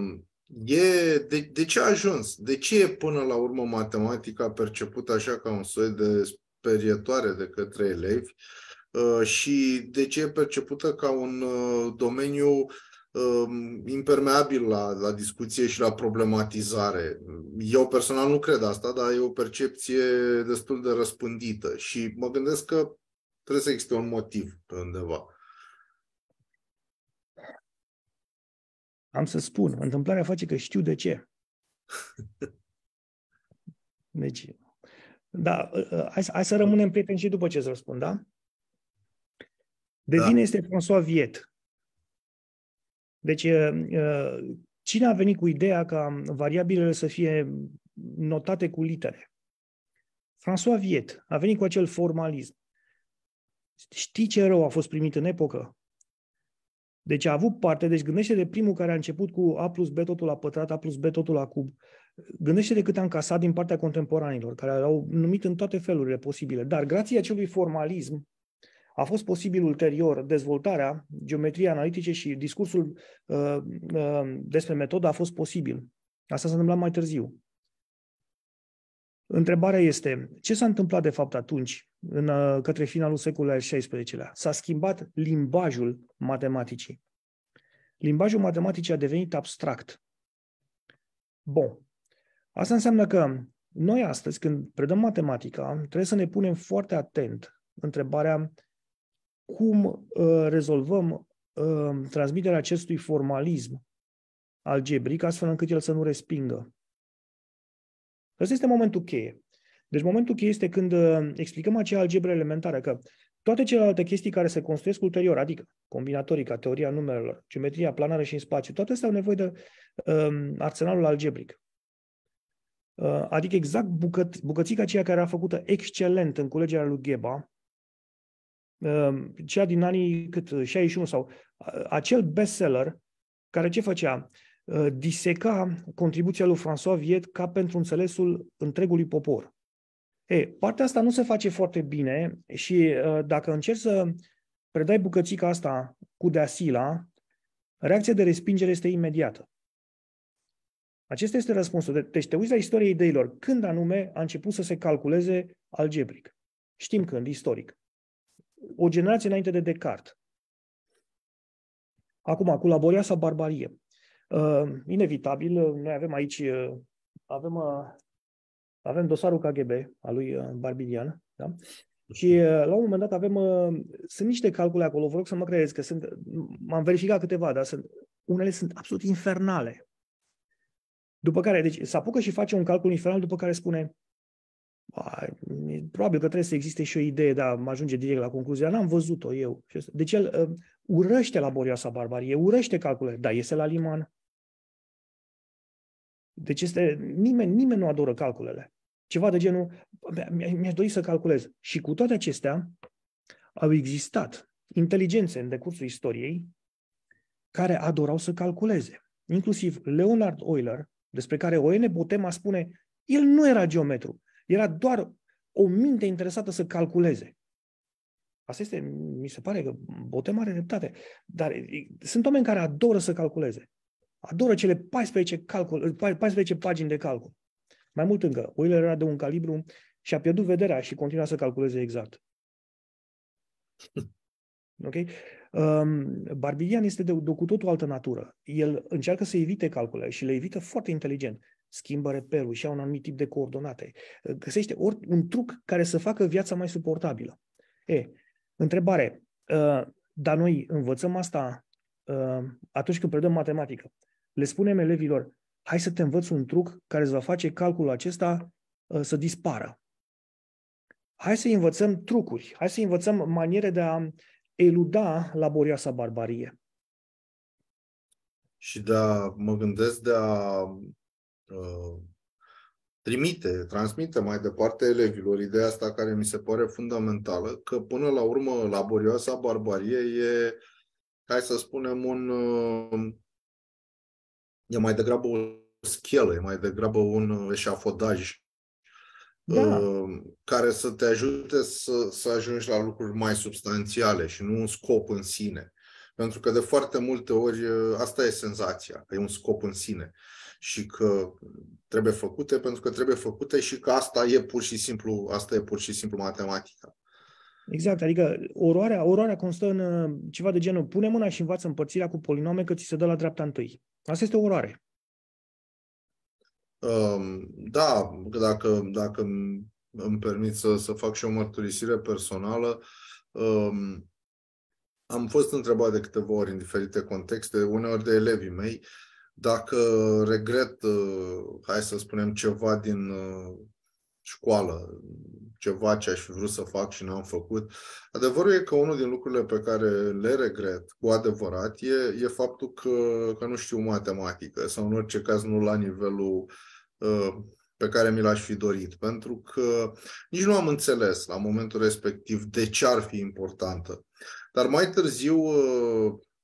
e, de, de ce a ajuns? De ce e până la urmă matematica percepută așa ca un soi de sperietoare de către elevi? Uh, Uh, și de ce e percepută ca un uh, domeniu um, impermeabil la, la discuție și la problematizare. Eu personal nu cred asta, dar e o percepție destul de răspândită și mă gândesc că trebuie să existe un motiv pe undeva. Am să spun, întâmplarea face că știu de ce. Deci, da, uh, hai, hai să rămânem prieteni și după ce îți răspund, da? De da. este François Viet. Deci, uh, uh, cine a venit cu ideea ca variabilele să fie notate cu litere? François Viet a venit cu acel formalism. Știi ce rău a fost primit în epocă? Deci a avut parte, deci gândește de primul care a început cu A plus B totul la pătrat, A plus B totul la cub. Gândește de cât am casat din partea contemporanilor, care l-au numit în toate felurile posibile. Dar grație acelui formalism, a fost posibil ulterior dezvoltarea geometriei analitice și discursul uh, uh, despre metodă a fost posibil. Asta s-a întâmplat mai târziu. Întrebarea este, ce s-a întâmplat de fapt atunci, în, uh, către finalul secolului al XVI-lea? S-a schimbat limbajul matematicii. Limbajul matematicii a devenit abstract. Bun. Asta înseamnă că noi astăzi, când predăm matematica, trebuie să ne punem foarte atent întrebarea cum uh, rezolvăm uh, transmiterea acestui formalism algebric, astfel încât el să nu respingă. Ăsta este momentul cheie. Deci momentul cheie este când uh, explicăm acea algebră elementară, că toate celelalte chestii care se construiesc ulterior, adică combinatorica, teoria numerelor, geometria planară și în spațiu, toate astea au nevoie de uh, arsenalul algebric. Uh, adică exact bucăt, bucățica aceea care a făcută excelent în culegerea lui Geba, Ehm, cea din anii cât, 61 uh, sau acel bestseller care ce făcea? Uh, diseca contribuția lui François Viet ca pentru înțelesul întregului popor. E, partea asta nu se face foarte bine și uh, dacă încerci să predai bucățica asta cu deasila, reacția de respingere este imediată. Acesta este răspunsul. Deci te uiți la istoria ideilor. Când anume a început să se calculeze algebric? Știm când, istoric o generație înainte de Descartes. Acum, cu laboria sau barbarie. Uh, inevitabil, uh, noi avem aici, uh, avem, uh, avem dosarul KGB al lui uh, Barbirian, da? Și uh, la un moment dat avem, uh, sunt niște calcule acolo, vă rog să mă credeți că sunt, m-am verificat câteva, dar sunt, unele sunt absolut infernale. După care, deci, se apucă și face un calcul infernal, după care spune, probabil că trebuie să existe și o idee dar mă ajunge direct la concluzia, n-am văzut-o eu. Deci el uh, urăște laborioasa barbarie, urăște calcule, dar iese la liman. Deci este, nimeni, nimeni nu adoră calculele. Ceva de genul, mi-aș dori să calculez. Și cu toate acestea, au existat inteligențe în decursul istoriei care adorau să calculeze. Inclusiv Leonard Euler, despre care O.N. Botema spune, el nu era geometru, era doar o minte interesată să calculeze. Asta este, mi se pare că Botem are dreptate. Dar sunt oameni care adoră să calculeze. Adoră cele 14, calcul, 14 pagini de calcul. Mai mult încă, Euler era de un calibru și a pierdut vederea și continua să calculeze exact. Ok? Um, Barbilian este de, de cu totul altă natură. El încearcă să evite calcule și le evită foarte inteligent schimbă reperul, și au un anumit tip de coordonate, găsește ori un truc care să facă viața mai suportabilă. E, întrebare, dar noi învățăm asta atunci când predăm matematică. Le spunem elevilor, hai să te învăț un truc care îți va face calculul acesta să dispară. Hai să învățăm trucuri, hai să învățăm maniere de a eluda laborioasa barbarie. Și da, mă gândesc de a Uh, trimite, transmite mai departe elevilor ideea asta care mi se pare fundamentală, că până la urmă laborioasa barbarie e, hai să spunem, un, uh, e mai degrabă o schelă, e mai degrabă un eșafodaj da. Uh, care să te ajute să, să ajungi la lucruri mai substanțiale și nu un scop în sine. Pentru că de foarte multe ori asta e senzația, că e un scop în sine și că trebuie făcute pentru că trebuie făcute și că asta e pur și simplu, asta e pur și simplu matematica. Exact, adică oroarea, oroarea constă în uh, ceva de genul pune mâna și învață împărțirea cu polinome că ți se dă la dreapta întâi. Asta este oroare. Um, da, dacă, dacă îmi permit să, să fac și o mărturisire personală, um, am fost întrebat de câteva ori în diferite contexte, uneori de elevii mei, dacă regret, uh, hai să spunem, ceva din uh, școală, ceva ce aș fi vrut să fac și n-am făcut. Adevărul e că unul din lucrurile pe care le regret cu adevărat e, e faptul că, că nu știu matematică sau în orice caz nu la nivelul uh, pe care mi l-aș fi dorit, pentru că nici nu am înțeles la momentul respectiv de ce ar fi importantă. Dar mai târziu,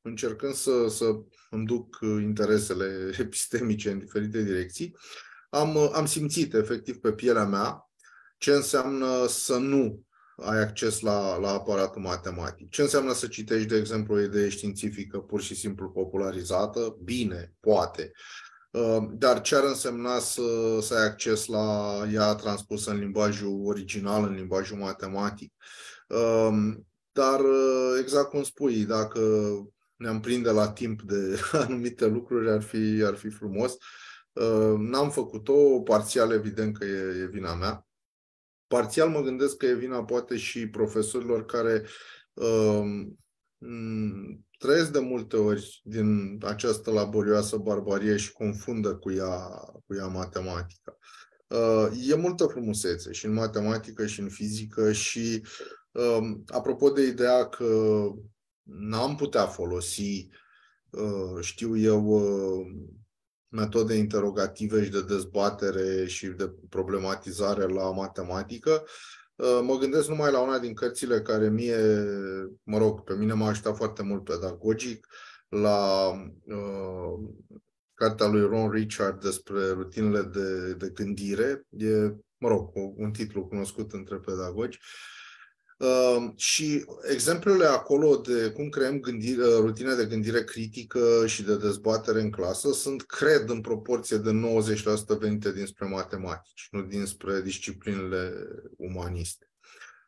încercând să, să îmi duc uh, interesele epistemice în diferite direcții, am, uh, am simțit efectiv pe pielea mea ce înseamnă să nu ai acces la, la aparatul matematic. Ce înseamnă să citești, de exemplu, o idee științifică pur și simplu popularizată? Bine, poate. Uh, dar ce ar însemna să, să ai acces la ea transpusă în limbajul original, în limbajul matematic? Um, dar, exact cum spui, dacă ne-am prinde la timp de anumite lucruri, ar fi, ar fi frumos. Uh, n-am făcut-o, parțial evident că e, e vina mea. Parțial mă gândesc că e vina poate și profesorilor care uh, trăiesc de multe ori din această laborioasă barbarie și confundă cu ea, cu ea matematica. Uh, e multă frumusețe și în matematică și în fizică și apropo de ideea că n-am putea folosi, uh, știu eu, uh, metode interrogative și de dezbatere și de problematizare la matematică. Uh, mă gândesc numai la una din cărțile care mie, mă rog, pe mine m-a ajutat foarte mult pedagogic, la uh, cartea lui Ron Richard despre rutinele de, de gândire. E, mă rog, un titlu cunoscut între pedagogi. Uh, Ehm, și exemplele acolo de cum creăm gândire, eh, rutine de gândire critică și de dezbatere în clasă sunt, cred, în proporție de 90% venite dinspre matematici, nu dinspre disciplinele umaniste.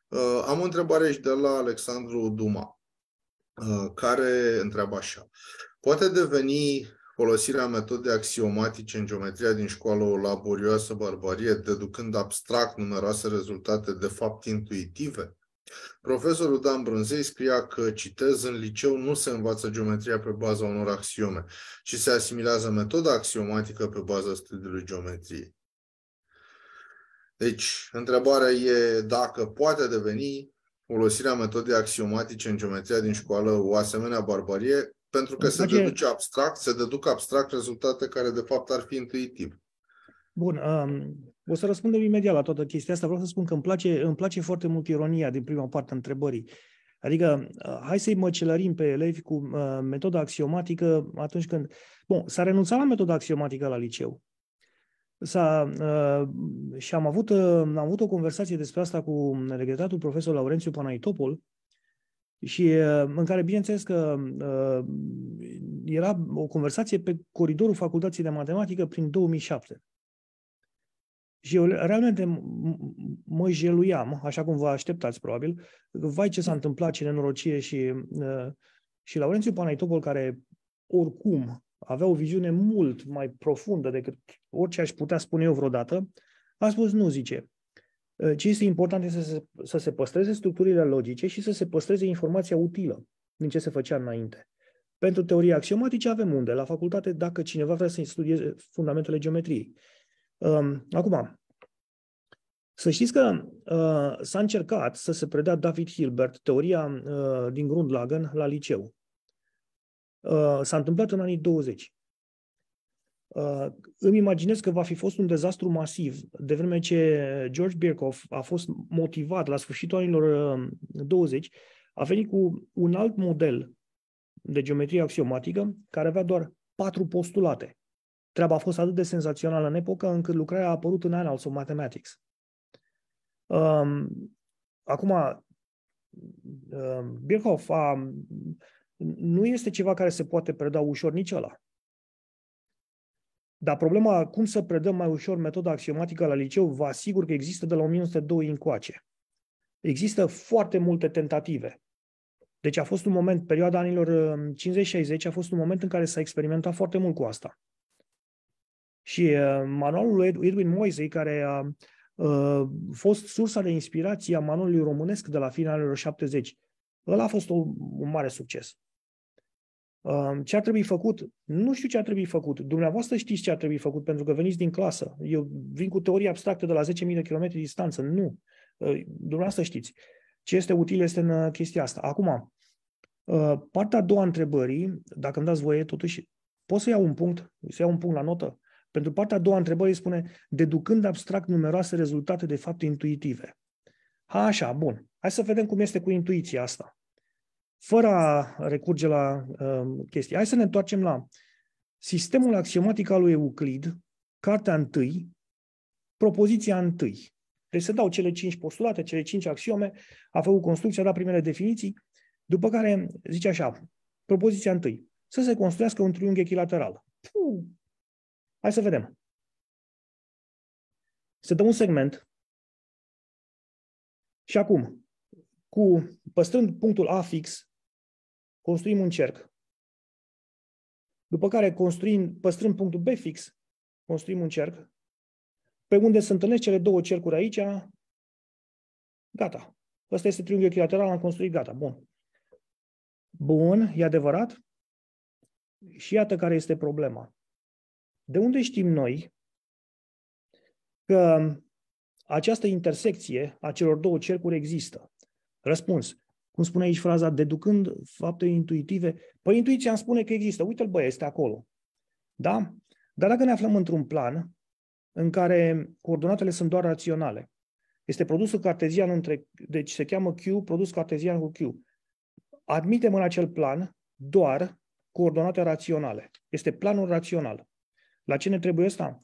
Eh, am o întrebare și de la Alexandru Duma, eh, care întreabă așa. Poate deveni folosirea metodei axiomatice în geometria din școală o laborioasă barbarie, deducând abstract numeroase rezultate de fapt intuitive? Profesorul Dan Brânzei scria că, citez, în liceu nu se învață geometria pe baza unor axiome, ci se asimilează metoda axiomatică pe baza studiului geometriei. Deci, întrebarea e dacă poate deveni folosirea metodei axiomatice în geometria din școală o asemenea barbarie, pentru că se deduce abstract, se deduc abstract rezultate care de fapt ar fi intuitiv. Bun, um, o să răspundem imediat la toată chestia asta. Vreau să spun că îmi place, îmi place foarte mult ironia din prima parte a întrebării. Adică, uh, hai să-i măcelărim pe elevi cu uh, metoda axiomatică atunci când... Bun, s-a renunțat la metoda axiomatică la liceu. S-a, uh, și am avut, uh, am avut o conversație despre asta cu regretatul profesor Laurențiu Panaitopol, și uh, în care, bineînțeles că uh, era o conversație pe coridorul Facultății de Matematică prin 2007. Și eu realmente mă jeluiam, așa cum vă așteptați probabil, că vai ce s-a da. întâmplat, ce nenorocie și, ă, și Laurențiu Panaitopol, care oricum avea o viziune mult mai profundă decât orice aș putea spune eu vreodată, a spus nu, zice, ă, ce este important este să se, să se păstreze structurile logice și să se păstreze informația utilă din ce se făcea înainte. Pentru teorie axiomatice avem unde? La facultate, dacă cineva vrea să studieze fundamentele geometriei. Acum, să știți că uh, s-a încercat să se predea David Hilbert teoria uh, din Grundlagen la liceu. Uh, s-a întâmplat în anii 20. îmi imaginez că va fi fost un dezastru masiv, de vreme ce George Birkhoff a fost motivat la sfârșitul anilor 20, a venit cu un alt model de geometrie axiomatică care avea doar patru postulate. Treaba a fost atât de senzațională în epocă încât lucrarea a apărut în Annals of Mathematics. Um, acum, um, Birkhoff a, um, nu este ceva care se poate preda ușor nici ăla. Dar problema cum să predăm mai ușor metoda axiomatică la liceu, vă asigur că există de la 1902 încoace. Există foarte multe tentative. Deci a fost un moment, perioada anilor 50-60, um, a fost un moment în care s-a experimentat foarte mult cu asta. Și uh, manualul lui Edwin Moise, care a uh, fost sursa de inspirație a manualului românesc de la finalul 70, ăla a fost o, un mare succes. Uh, ce ar trebui făcut? Nu știu ce ar trebui făcut. Dumneavoastră știți ce ar trebui făcut, pentru că veniți din clasă. Eu vin cu teorie abstractă de la 10.000 de kilometri distanță. Nu. Dumneavoastră știți. Ce este util este în chestia asta. Acum, partea a doua întrebării, dacă îmi dați voie, totuși, pot să iau un punct, să iau un punct la notă? Pentru partea a doua întrebării spune, deducând abstract numeroase rezultate de fapte intuitive. Ha, așa, bun. Hai să vedem cum este cu intuiția asta. Fără a recurge la uh, um, chestii. Hai să ne întoarcem la sistemul axiomatic al lui Euclid, cartea întâi, propoziția întâi. Deci se dau cele cinci postulate, cele cinci axiome, a făcut construcția, a dat primele definiții, după care zice așa, propoziția întâi, să se construiască un triunghi echilateral. Puh, Hai să vedem. Se dă un segment și acum, cu, păstrând punctul A fix, construim un cerc. După care, construim, păstrând punctul B fix, construim un cerc. Pe unde se întâlnesc cele două cercuri aici, gata. Ăsta este triunghiul echilateral, am construit, gata, bun. Bun, e adevărat. Și iată care este problema. De unde știm noi că această intersecție a celor două cercuri există? Răspuns. Cum spune aici fraza, deducând fapte intuitive, păi intuiția îmi spune că există. Uite-l, băie, este acolo. Da? Dar dacă ne aflăm într-un plan în care coordonatele sunt doar raționale, este produsul cartezian între, deci se cheamă Q, produs cartezian cu Q. Admitem în acel plan doar coordonate raționale. Este planul rațional. La ce ne trebuie asta?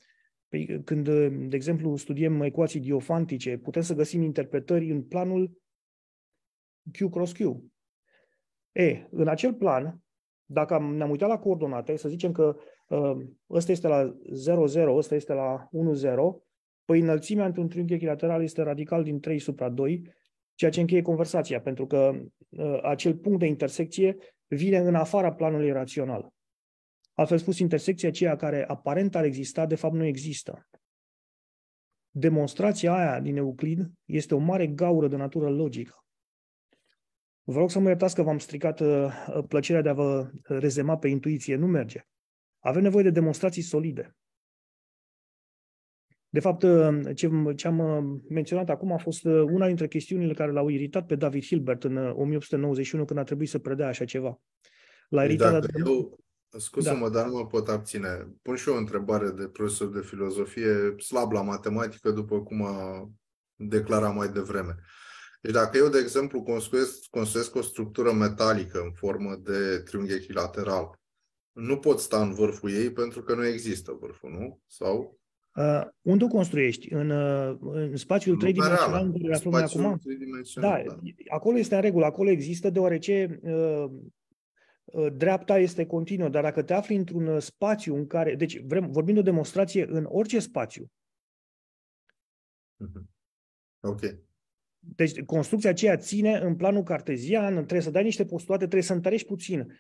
Păi, când, de exemplu, studiem ecuații diofantice, putem să găsim interpretări în planul Q cross Q. E, în acel plan, dacă am, ne-am uitat la coordonate, să zicem că ă, ăsta este la 0, 0, ăsta este la 1, 0, păi înălțimea într-un triunghi echilateral este radical din 3 supra 2, ceea ce încheie conversația, pentru că ă, acel punct de intersecție vine în afara planului rațional. Altfel spus, intersecția aceea care aparent ar exista, de fapt nu există. Demonstrația aia din Euclid este o mare gaură de natură logică. Vă rog să mă iertați că v-am stricat uh, uh, plăcerea de a vă uh, rezema pe intuiție. Nu merge. Avem nevoie de demonstrații solide. De fapt, ce, ce am menționat acum a fost una dintre chestiunile care l-au iritat pe David Hilbert în 1891, când a trebuit să predea așa ceva. L-a iritat exact. eu, Scuze-mă, da. dar nu mă pot abține. Pun și eu o întrebare de profesor de filozofie, slab la matematică, după cum a declarat mai devreme. Deci dacă eu, de exemplu, construiesc, construiesc o structură metalică în formă de triunghi echilateral, nu pot sta în vârful ei pentru că nu există vârful, nu? Sau? Uh, unde o construiești? În, uh, în spațiul tridimensional în care aflăm acum? Da, da, acolo este în regulă, acolo există deoarece uh, Ă, dreapta este continuă, dar dacă te afli într-un ă, spațiu în care... Deci vrem, vorbim de o demonstrație în orice spațiu. Mhm. Ok. Deci construcția aceea ține în planul cartezian, trebuie să dai niște postulate, trebuie să întărești puțin.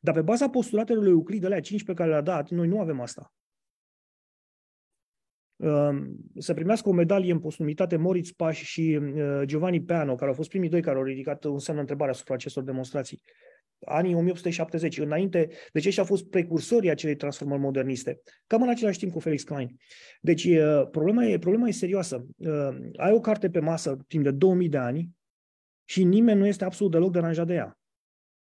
Dar pe baza postulatelor lui Euclid, alea 5 pe care le-a dat, noi nu avem asta. Să primească o medalie în postumitate Moritz Paș și ă, Giovanni Peano, care au fost primii doi care au ridicat un semn întrebare asupra acestor demonstrații anii 1870, înainte, deci ei au fost precursorii acelei transformări moderniste, cam în același timp cu Felix Klein. Deci problema e, problema e serioasă. Ai o carte pe masă timp de 2000 de ani și nimeni nu este absolut deloc deranjat de ea.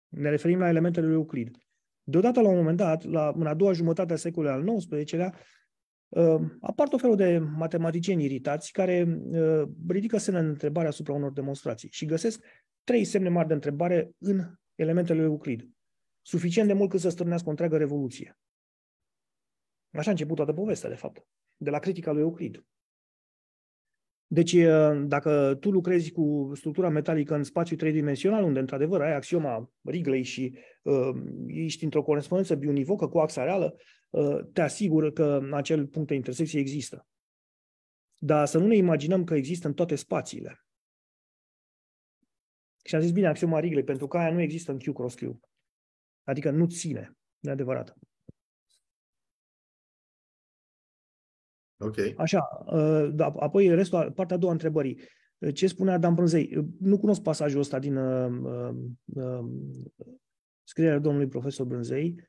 Ne referim la elementele lui Euclid. Deodată, la un moment dat, la, în a doua jumătate a secolului al XIX-lea, apar tot felul de matematicieni iritați care ridică semne de întrebare asupra unor demonstrații și găsesc trei semne mari de întrebare în elementele lui Euclid. Suficient de mult cât să strânească o întreagă revoluție. Așa a început toată povestea, de fapt, de la critica lui Euclid. Deci, dacă tu lucrezi cu structura metalică în spațiu tridimensional, unde, într-adevăr, ai axioma Wrigley și uh, ești într-o corespondență biunivocă cu axa reală, uh, te asigură că acel punct de intersecție există. Dar să nu ne imaginăm că există în toate spațiile. Și a zis, bine, axioma Rigley, pentru că aia nu există în Q cross Q. Adică nu ține, de adevărat. Ok. Așa, uh, da, apoi restul, partea a doua întrebării. Uh, ce spunea Dan Brânzei? Uh, nu cunosc pasajul ăsta din uh, uh, um, scrierea domnului profesor Brânzei.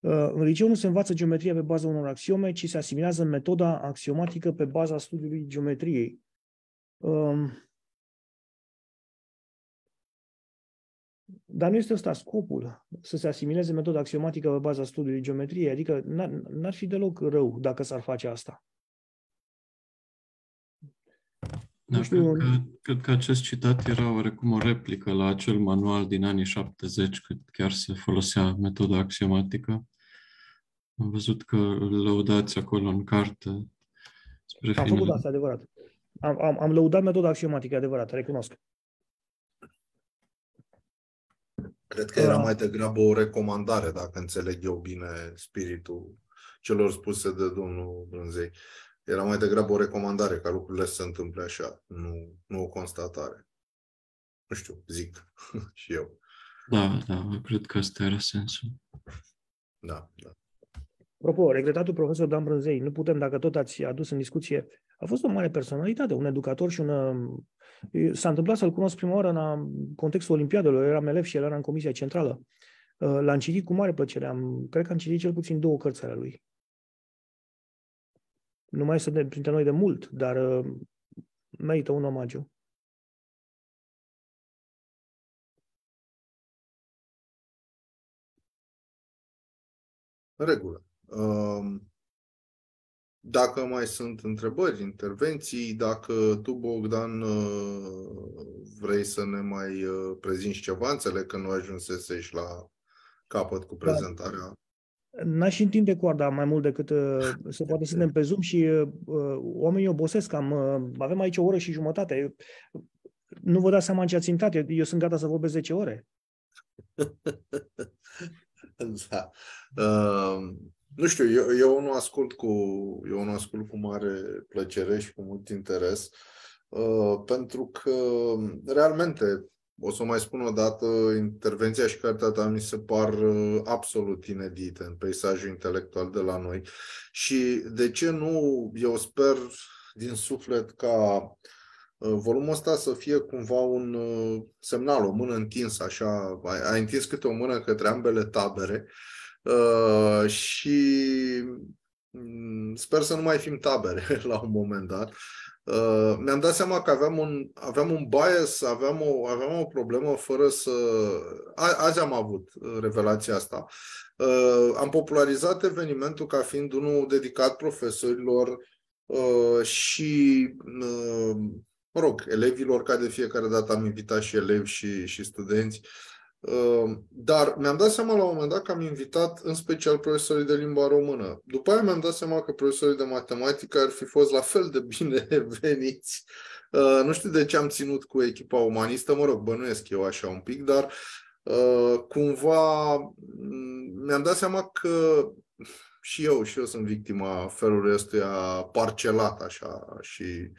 Uh, în liceu nu se învață geometria pe baza unor axiome, ci se asimilează metoda axiomatică pe baza studiului geometriei. Uh, Dar nu este ăsta scopul, să se asimileze metoda axiomatică pe baza studiului geometriei, adică n-ar fi deloc rău dacă s-ar face asta. Da, nu știu, cred, că, cred că acest citat era oarecum o replică la acel manual din anii 70, când chiar se folosea metoda axiomatică. Am văzut că îl lăudați acolo în carte. Spre am final. făcut asta, adevărat. Am, am, am lăudat metoda axiomatică, adevărat, recunosc. Cred că era da. mai degrabă o recomandare, dacă înțeleg eu bine spiritul celor spuse de domnul Brânzei. Era mai degrabă o recomandare ca lucrurile să se întâmple așa, nu, nu o constatare. Nu știu, zic și eu. Da, da, cred că asta era sensul. Da, da. Apropo, regretatul profesor Dan Brânzei, nu putem, dacă tot ați adus în discuție, a fost o mare personalitate, un educator și un S-a întâmplat să-l cunosc prima oară în contextul olimpiadelor, eram elev și el era în comisia centrală. Uh, l-am citit cu mare plăcere, am, cred că am citit cel puțin două cărți ale lui. Nu mai este printre noi de mult, dar uh, merită un omagiu. În regulă. Um, dacă mai sunt întrebări, intervenții, dacă tu, Bogdan, ă, vrei să ne mai ă, prezinți ceva, înțeleg că nu ajunsese și la capăt cu da. prezentarea. N-aș întinde coarda mai mult decât ă, să poate să pe Zoom și uh, oamenii obosesc. Am, uh, avem aici o oră și jumătate. Nu vă dați seama în ce ați intrat. Eu, eu sunt gata să vorbesc 10 ore. da. Uh... Nu știu, eu, eu, nu ascult cu, eu nu ascult cu mare plăcere și cu mult interes, uh, pentru că realmente, o să mai spun o dată, intervenția și cartea ta mi se par uh, absolut inedite în peisajul intelectual de la noi și de ce nu, eu sper din suflet ca uh, volumul ăsta să fie cumva un uh, semnal, o mână întinsă, așa, ai, ai întins câte o mână către ambele tabere, uh, Uh, și mm, sper să nu mai fim tabere la un moment dat. Uh, mi-am dat seama că aveam un, aveam un bias, aveam o, aveam o problemă fără să... A, azi am avut uh, revelația asta. Uh, am popularizat evenimentul ca fiind unul dedicat profesorilor uh, și, uh, mă rog, elevilor, ca de fiecare dată am invitat și elevi și, și studenți. Uh, Ehm, dar mi-am dat seama la un moment dat că am invitat în special profesorii de limba română. După aia mi-am dat seama că profesorii de matematică ar fi fost la fel de bine veniți. Ehm, nu știu de ce am ținut cu echipa umanistă, mă rog, bănuiesc eu așa un pic, dar ehm, cumva mm, mi-am dat seama că și eu, și eu sunt victima felului ăstuia parcelat așa și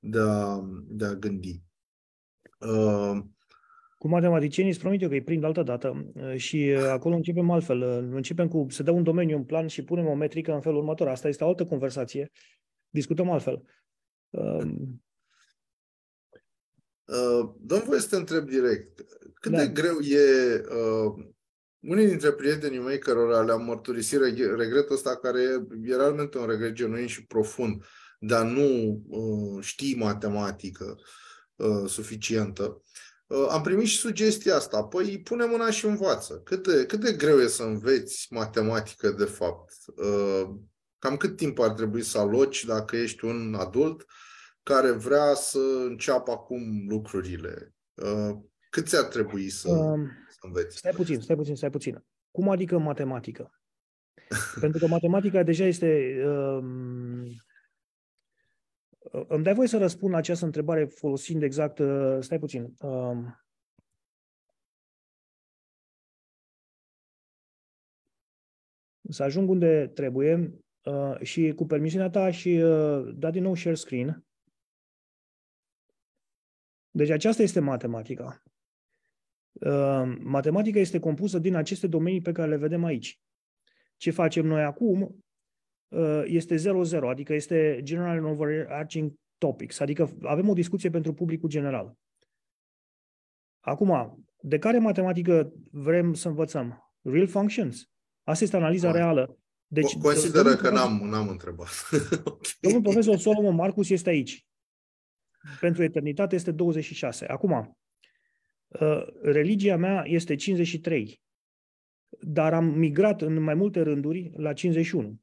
de a, de a gândi. Cu matematicienii îți promit eu că îi prind altă dată uh, și uh, acolo începem altfel. Uh, începem cu să dăm un domeniu, un plan și punem o metrică în felul următor. Asta este o altă conversație. Discutăm altfel. Um, uh, dăm să te întreb direct. Cât da. de greu e uh, unii dintre prietenii mei cărora le-am mărturisit regretul ăsta, care e realmente un regret genuin și profund, dar nu uh, știi matematică uh, suficientă, Uh, am primit și sugestia asta. Păi pune mâna și învață. Cât de, cât de greu e să înveți matematică, de fapt? Uh, cam cât timp ar trebui să aloci dacă ești un adult care vrea să înceapă acum lucrurile? Uh, cât ți-ar trebui să, um, să înveți? Stai puțin, stai puțin, stai puțin. Cum adică matematică? Pentru că matematica deja este um, îmi dai voie să răspund la această întrebare folosind exact, uh, stai puțin, um, să ajung unde trebuie uh, și cu permisiunea ta și uh, da din nou share screen. Deci aceasta este matematica. Uh, matematica este compusă din aceste domenii pe care le vedem aici. Ce facem noi acum Uh, este 0-0, adică este general and overarching topics, adică avem o discuție pentru publicul general. Acum, de care matematică vrem să învățăm? Real functions? Asta este analiza da. reală. Deci, Consideră că n-am, n-am întrebat. domnul profesor Solomon Marcus este aici. Pentru eternitate este 26. Acum, uh, religia mea este 53, dar am migrat în mai multe rânduri la 51.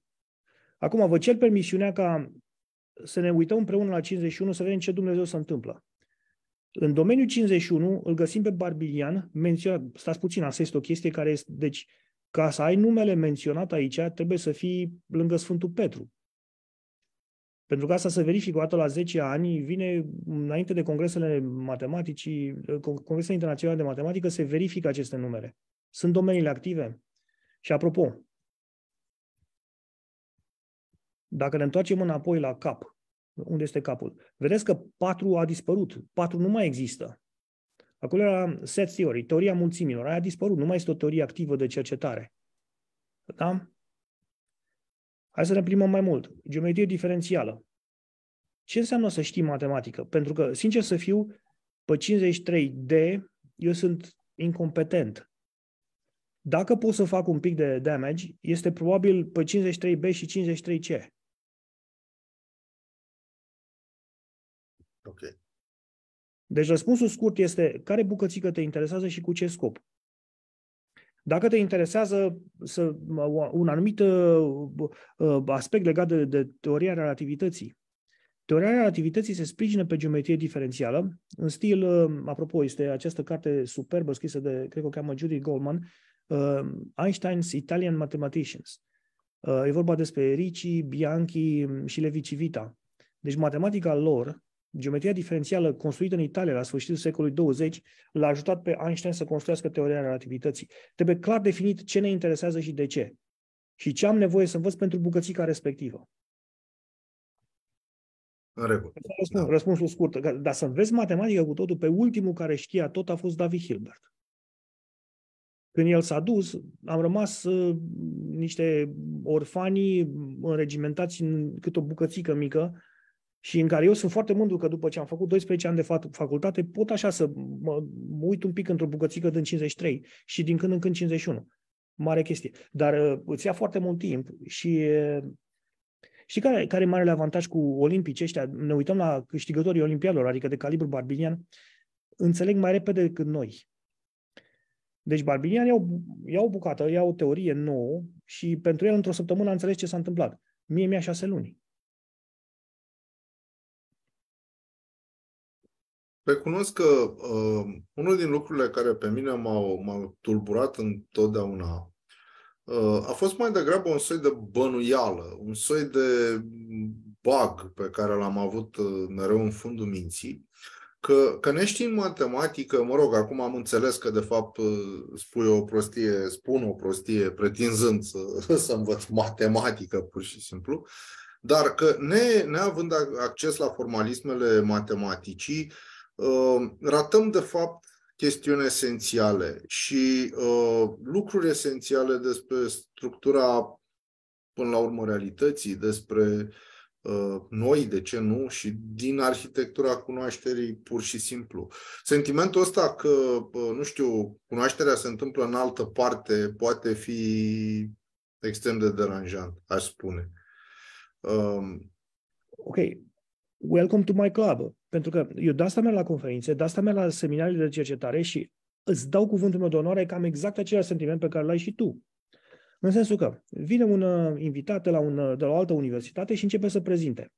Acum vă cer permisiunea ca să ne uităm împreună la 51, să vedem ce Dumnezeu se întâmplă. În domeniul 51 îl găsim pe Barbilian, menționat, stați puțin, asta este o chestie care este, deci, ca să ai numele menționat aici, trebuie să fii lângă Sfântul Petru. Pentru că asta se verifică o dată la 10 ani, vine înainte de congresele matematicii, congresele internaționale de matematică, se verifică aceste numere. Sunt domeniile active. Și apropo, dacă ne întoarcem înapoi la cap, unde este capul, vedeți că 4 a dispărut, 4 nu mai există. Acolo era set theory, teoria mulțimilor, aia a dispărut, nu mai este o teorie activă de cercetare. Da? Hai să ne primăm mai mult. Geometrie diferențială. Ce înseamnă să știi matematică? Pentru că, sincer să fiu, pe 53D eu sunt incompetent. Dacă pot să fac un pic de damage, este probabil pe 53B și 53C. Ok. Deci răspunsul scurt este care bucățică te interesează și cu ce scop. Dacă te interesează să, un anumit uh, uh, aspect legat de, de teoria relativității, teoria relativității se sprijină pe geometrie diferențială, în stil, uh, apropo, este această carte superbă scrisă de, cred că o cheamă Judy Goldman, Einstein's Italian Mathematicians. E vorba despre Ricci, Bianchi și Levi Civita. Deci matematica lor Geometria diferențială construită în Italia la sfârșitul secolului 20 l-a ajutat pe Einstein să construiască teoria relativității. Trebuie clar definit ce ne interesează și de ce. Și ce am nevoie să învăț pentru bucățica respectivă. Răspuns, da. Răspunsul scurt. Dar să înveți matematică cu totul, pe ultimul care știa tot a fost David Hilbert. Când el s-a dus, am rămas uh, niște orfanii înregimentați în cât o bucățică mică și în care eu sunt foarte mândru că după ce am făcut 12 ani de facultate, pot așa să mă, uit un pic într-o bucățică din 53 și din când în când 51. Mare chestie. Dar uh, îți ia foarte mult timp și uh, și care, care e marele avantaj cu olimpici ăștia? Ne uităm la câștigătorii olimpialor, adică de calibru barbinian, înțeleg mai repede decât noi. Deci barbinian iau, iau o bucată, iau o teorie nouă și pentru el într-o săptămână înțeles ce s-a întâmplat. Mie mi-a șase luni. Recunosc că uh, unul din lucrurile care pe mine m-au, m-au tulburat întotdeauna uh, a fost mai degrabă un soi de bănuială, un soi de bug pe care l-am avut uh, mereu în fundul minții, că, că în matematică, mă rog, acum am înțeles că de fapt uh, spui o prostie, spun o prostie pretinzând să, să învăț matematică pur și simplu, dar că ne, neavând acces la formalismele matematicii, uh, Ehm, ratăm, de fapt, chestiuni esențiale și ehm, lucruri esențiale despre structura, până la urmă, realității, despre ehm, noi, de ce nu, și din arhitectura cunoașterii pur și simplu. Sentimentul ăsta că, nu știu, cunoașterea se întâmplă în altă parte poate fi extrem de deranjant, aș spune. Um, ok, welcome to my club. Pentru că eu de asta merg la conferințe, de asta merg la seminarii de cercetare și îți dau cuvântul meu de onoare că am exact același sentiment pe care l-ai și tu. În sensul că vine un uh, invitat de la, un, uh, de la o altă universitate și începe să prezinte.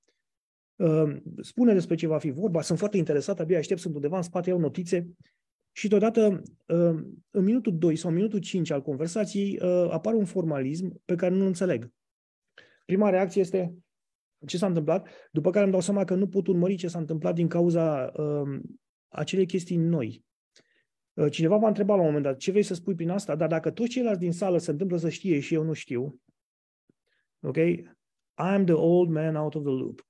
Uh, spune despre ce va fi vorba, sunt foarte interesat, abia aștept, sunt undeva în spate, iau notițe și deodată, în minutul 2 sau în minutul 5 al conversației, apare un formalism pe care nu înțeleg. Prima reacție este, ce s-a întâmplat, după care îmi dau seama că nu pot urmări ce s-a întâmplat din cauza uh, acelei chestii noi. Uh, cineva va întreba la un moment dat, ce vrei să spui prin asta? Dar dacă toți ceilalți din sală se întâmplă să știe și eu nu știu, ok, I'm the old man out of the loop.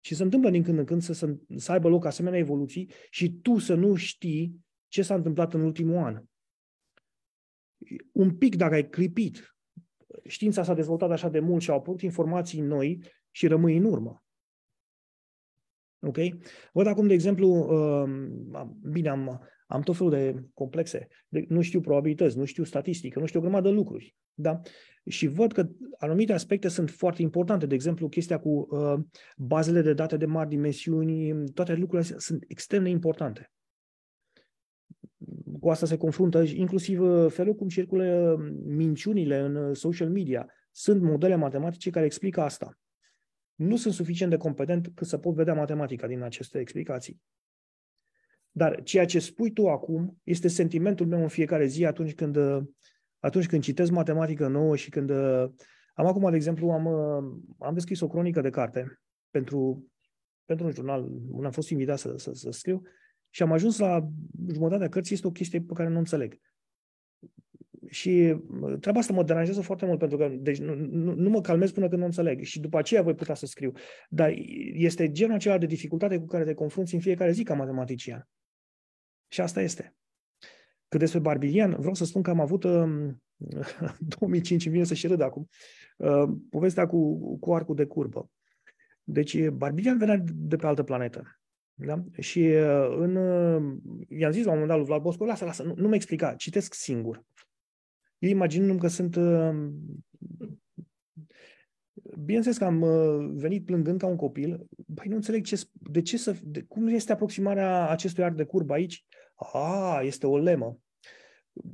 Și se întâmplă din când în când să, să, să aibă loc asemenea evoluții și tu să nu știi ce s-a întâmplat în ultimul an. Un pic dacă ai clipit, știința s-a dezvoltat așa de mult și au apărut informații noi și rămâi în urmă. Ok? Văd acum, de exemplu, um, bine, am, am tot felul de complexe, de, nu știu probabilități, nu știu statistică, nu știu o grămadă de lucruri. Da? Și văd că anumite aspecte sunt foarte importante, de exemplu, chestia cu uh, bazele de date de mari dimensiuni, toate lucrurile astea sunt extrem de importante. Cu asta se confruntă inclusiv uh, felul cum circulă minciunile în uh, social media. Sunt modele matematice care explică asta nu sunt suficient de competent cât să pot vedea matematica din aceste explicații. Dar ceea ce spui tu acum este sentimentul meu în fiecare zi atunci când, uh, atunci când citesc matematică nouă și când... Uh, am acum, de exemplu, am, uh, am descris o cronică de carte pentru, pentru un jurnal unde am fost invitat să, să, să scriu și am ajuns la jumătatea cărții, este o chestie pe care nu înțeleg. Și treaba asta mă deranjează foarte mult, pentru că deci, nu, nu, nu mă calmez până când nu înțeleg. Și după aceea voi putea să scriu. Dar este genul acela de dificultate cu care te confrunți în fiecare zi ca matematician. Și asta este. Cât despre Barbilian, vreau să spun că am avut în um, 2005, vine să și râd acum, uh, povestea cu, cu arcul de curbă. Deci Barbilian venea de pe altă planetă. Da? Și uh, în, uh, i-am zis la un moment dat lui Vlad Bosco, lasă, lasă, nu, nu mi explica, citesc singur eu imaginându-mi că sunt... Uh, bineînțeles că am uh, venit plângând ca un copil, băi, nu înțeleg ce, de ce să, de, cum este aproximarea acestui arc de curbă aici. A, ah, este o lemă.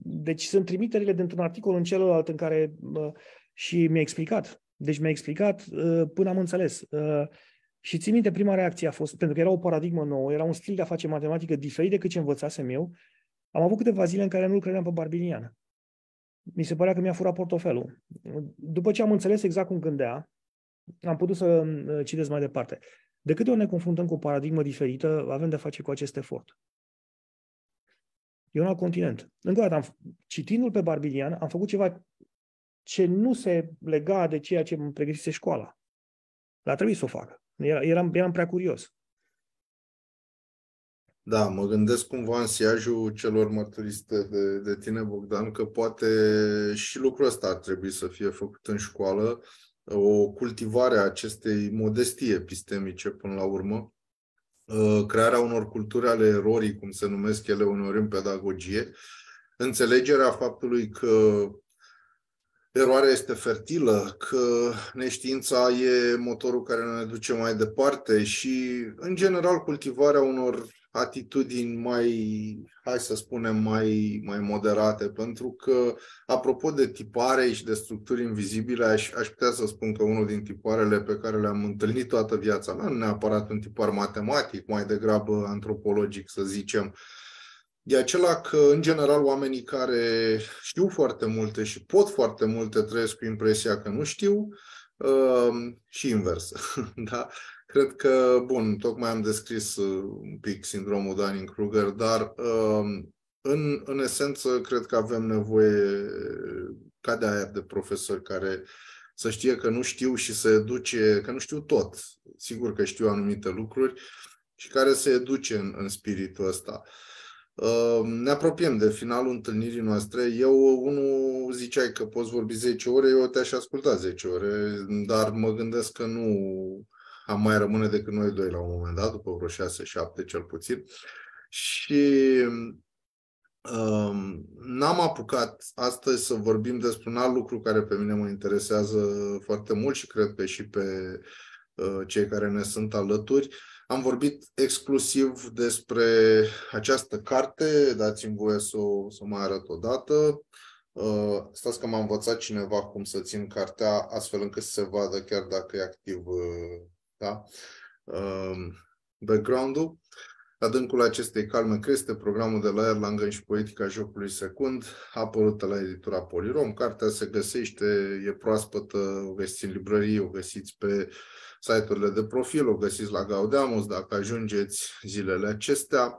Deci sunt trimiterile dintr-un articol în celălalt în care uh, și mi-a explicat. Deci mi-a explicat până am înțeles. Și țin minte, prima reacție a fost, pentru că era o paradigmă nouă, era un stil de a face matematică diferit decât ce învățasem eu, am avut câteva zile în care nu credeam pe Barbinian mi se părea că mi-a furat portofelul. După ce am înțeles exact cum gândea, am putut să uh, citesc mai departe. De câte ori ne confruntăm cu o paradigmă diferită, avem de face cu acest efort. E un alt continent. Încă o dată, citindu-l pe Barbilian, am făcut ceva ce nu se lega de ceea ce îmi pregătise școala. Dar trebuie să o fac. Era, eram, eram prea curios. Da, mă gândesc cumva în siajul celor mărturiste de, de tine, Bogdan, că poate și lucrul ăsta ar trebui să fie făcut în școală, o cultivare a acestei modestii epistemice până la urmă, uh, crearea unor culturi ale erorii, cum se numesc ele uneori în pedagogie, înțelegerea faptului că eroarea este fertilă, că neștiința e motorul care ne duce mai departe și, în general, cultivarea unor atitudini mai, hai să spunem, mai, mai moderate, pentru că, apropo de tipare și de structuri invizibile, aș, aș putea să spun că unul din tiparele pe care le-am întâlnit toată viața mea, nu neapărat un tipar matematic, mai degrabă antropologic, să zicem, e acela că, în general, oamenii care știu foarte multe și pot foarte multe trăiesc cu impresia că nu știu, Uh, și invers. da? Cred că, bun, tocmai am descris uh, un pic sindromul Dunning-Kruger, dar um, în, în esență cred că avem nevoie uh, ca de aia de profesori care să știe că nu știu și să educe, că nu știu tot, sigur că știu anumite lucruri, și care să educe în, în spiritul ăsta. Um, ne apropiem de finalul întâlnirii noastre. Eu, unul, ziceai că poți vorbi 10 ore, eu te-aș asculta 10 ore, dar mă gândesc că nu am mai rămâne decât noi doi la un moment dat, după vreo șase, șapte cel puțin. Și um, n-am apucat astăzi să vorbim despre un alt lucru care pe mine mă interesează foarte mult și cred că și pe uh, cei care ne sunt alături. Am vorbit exclusiv despre această carte, dați-mi voie să o să mai arăt o dată. Uh, stați că m-a învățat cineva cum să țin cartea astfel încât să se vadă chiar dacă e activ uh, da? Ehm, background-ul. Adâncul acestei calme creste, programul de la Erlangen și poetica jocului secund, a apărut la editura Polirom. Cartea se găsește, e proaspătă, o găsiți în librărie, o găsiți pe site-urile de profil, o găsiți la Gaudeamus dacă ajungeți zilele acestea.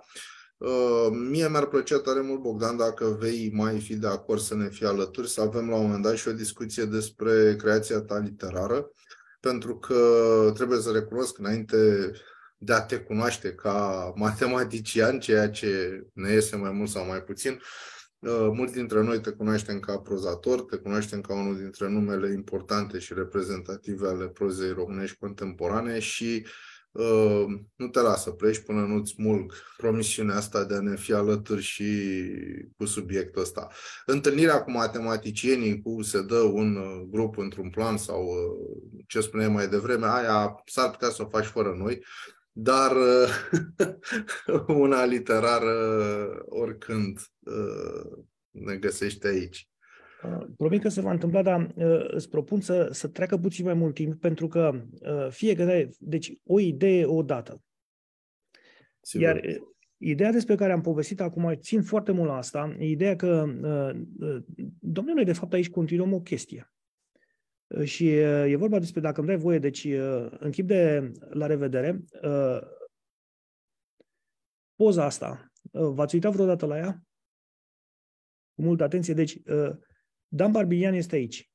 Ehm, mie mi-ar plăcea tare mult, Bogdan, dacă vei mai fi de acord să ne fie alături, să avem la un moment dat și o discuție despre creația ta literară pentru că trebuie să recunosc înainte de a te cunoaște ca matematician, ceea ce ne iese mai mult sau mai puțin, uh, mulți dintre noi te cunoaștem ca prozator, te cunoaștem ca unul dintre numele importante și reprezentative ale prozei românești contemporane și uh, Ehm, nu te lasă, pleci până nu-ți mulg promisiunea asta de a ne fi alături și cu subiectul ăsta. Întâlnirea cu matematicienii, cu se dă un uh, grup într-un plan sau uh, ce spuneai mai devreme, aia s-ar putea să o faci fără noi, dar uh, una literară oricând ne găsește aici. Promit că se va întâmpla, dar uh, îți propun să, să treacă puțin mai mult timp, pentru că uh, fie că fiecare, deci o idee dată. Sigur. Iar uh, Ideea despre care am povestit acum, țin foarte mult la asta, ideea că, domnule, noi de fapt aici continuăm o chestie. Și e vorba despre, dacă îmi dai voie, deci în chip de la revedere, poza asta, v-ați uitat vreodată la ea? Cu multă atenție, deci Dan Barbilian este aici.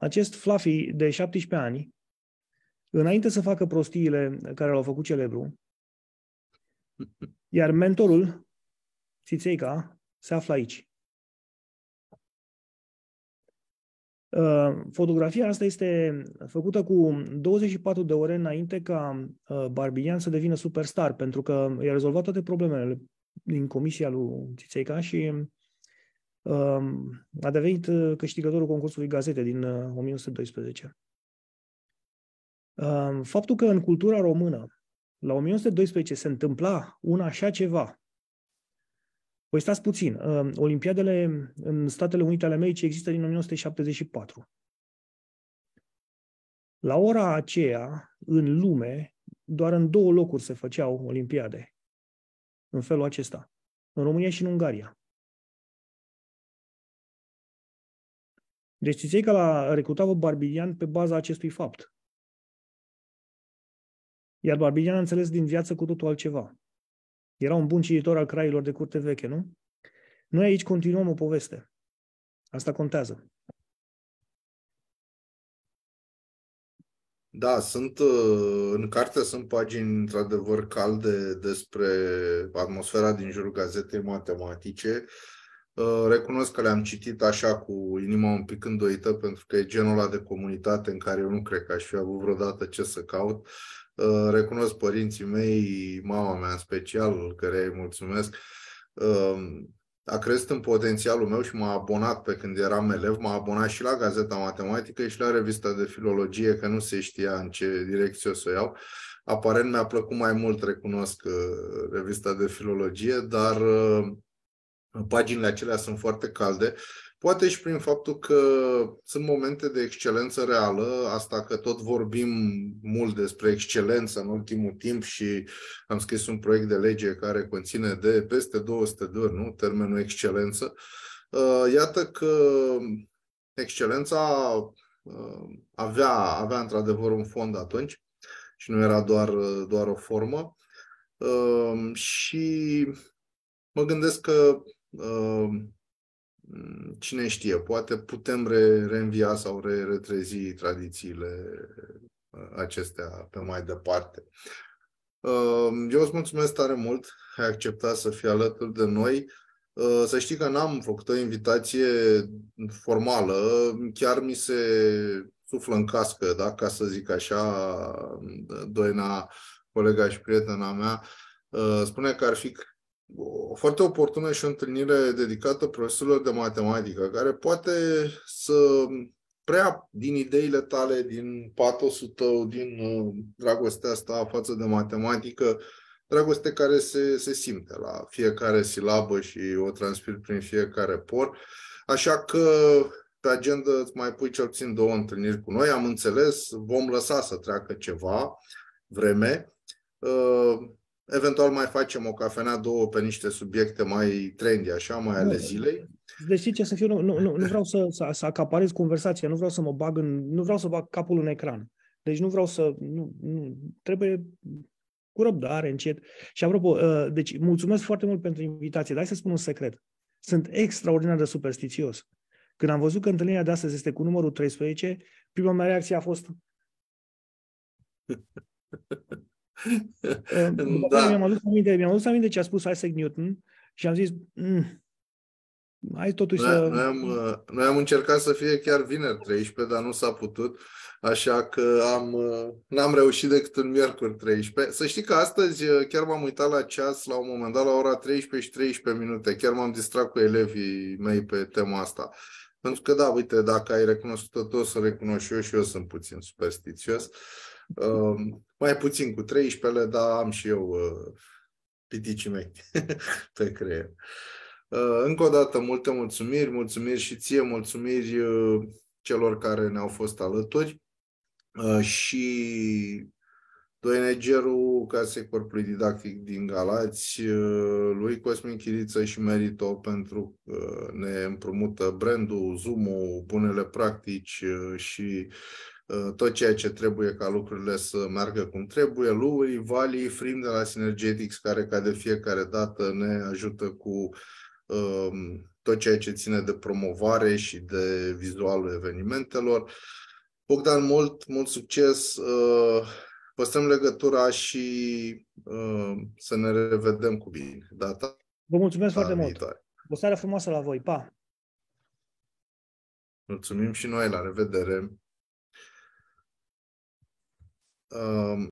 Acest Fluffy de 17 ani, înainte să facă prostiile care l-au făcut celebru, iar mentorul, Țițeica, se află aici. Uh, fotografia asta este făcută cu 24 de ore înainte ca uh, Barbilian să devină superstar, pentru că i-a rezolvat toate problemele din comisia lui Țițeica și a devenit uh, câștigătorul concursului Gazete din 1912. Uh, faptul că în cultura română, la 1912, se întâmpla un așa ceva, Păi stați puțin, uh, Olimpiadele în Statele Unite ale Americii există din 1974. La ora aceea, în lume, doar în două locuri se făceau Olimpiade. În felul acesta. În România și în Ungaria. Deci că l-a recrutat pe Barbilian pe baza acestui fapt. Iar Barbilian a înțeles din viață cu totul altceva. Era un bun cititor al crailor de curte veche, nu? Noi aici continuăm o poveste. Asta contează. Da, sunt uh, în carte sunt pagini într-adevăr calde despre atmosfera din jurul gazetei matematice. Uh, recunosc că le-am citit așa cu inima un pic îndoită, pentru că e genul ăla de comunitate în care eu nu cred că aș fi avut vreodată ce să caut. Uh, recunosc părinții mei, mama mea în special, care îi mulțumesc, uh, a crescut în potențialul meu și m-a abonat pe când eram elev, m-a abonat și la Gazeta Matematică și la revista de filologie, că nu se știa în ce direcție o să o iau. Aparent mi-a plăcut mai mult, recunosc, revista de filologie, dar paginile acelea sunt foarte calde, poate și prin faptul că sunt momente de excelență reală, asta că tot vorbim mult despre excelență în ultimul timp și am scris un proiect de lege care conține de peste 200 de ori, nu? termenul excelență. Uh, iată că excelența uh, avea, avea într-adevăr un fond atunci și nu era doar, uh, doar o formă. Și mă gândesc că Ehm, mm, cine știe, poate putem re- reînvia sau re- retrezi tradițiile eh, acestea pe mai departe. Ehm, eu îți mulțumesc tare mult că ai acceptat să fii alături de noi. Eh, să știi că n-am făcut o invitație formală, chiar mi se suflă în cască, da? ca să zic așa, Doina, colega și prietena mea, eh, spune că ar fi o foarte oportună și o întâlnire dedicată profesorilor de matematică, care poate să prea din ideile tale, din patosul tău, din uh, dragostea asta față de matematică, dragoste care se, se simte la fiecare silabă și o transpir prin fiecare por. Așa că pe agenda îți mai pui cel puțin două întâlniri cu noi. Am înțeles, vom lăsa să treacă ceva vreme. Uh, Eventual mai facem o cafenea, două pe niște subiecte mai trendy, așa, mai ale zilei. Deci știi ce să fiu, nu, nu, nu, nu vreau să, să, să acaparez conversația, nu vreau să mă bag în, nu vreau să bag capul în ecran. Deci nu vreau să, nu, nu, trebuie cu răbdare, încet. Și apropo, uh, deci mulțumesc foarte mult pentru invitație, dar hai să spun un secret. Sunt extraordinar de superstițios. Când am văzut că întâlnirea de astăzi este cu numărul 13, prima mea reacție a fost da. Mi-am adus, aminte, mi-am adus aminte ce a spus Isaac Newton și am zis, mm, hai totuși noi, să... Noi am, uh, noi am încercat să fie chiar vineri 13, dar nu s-a putut, așa că am, uh, n-am reușit decât în miercuri 13. Să știi că astăzi uh, chiar m-am uitat la ceas la un moment dat, la ora 13 și 13 minute. Chiar m-am distrat cu elevii mei pe tema asta. Pentru că, da, uite, dacă ai recunoscut tot, o să recunoști eu și eu sunt puțin superstițios. Uh, Ehm, mai puțin cu 13 dar am și eu uh, piticii mei pe creier. Ehm, încă o dată, multe mulțumiri, mulțumiri și ție, mulțumiri uh, celor care ne-au fost alături ehm, și Doinegerul Casei Corpului Didactic din Galați, uh, lui Cosmin Chiriță și Merito pentru că ne împrumută brandul, Zoom-ul, bunele practici și uh, Ă, tot ceea ce trebuie ca lucrurile să meargă cum trebuie. Lui, Vali, Frim de la Synergetics, care ca de fiecare dată ne ajută cu um, tot ceea ce ține de promovare și de vizualul evenimentelor. Bogdan, mult, mult succes! Uh, păstrăm legătura și uh, să ne revedem cu bine data Vă mulțumesc foarte viitoare. mult! O seară frumoasă la voi! Pa! Mulțumim și noi! La revedere! um,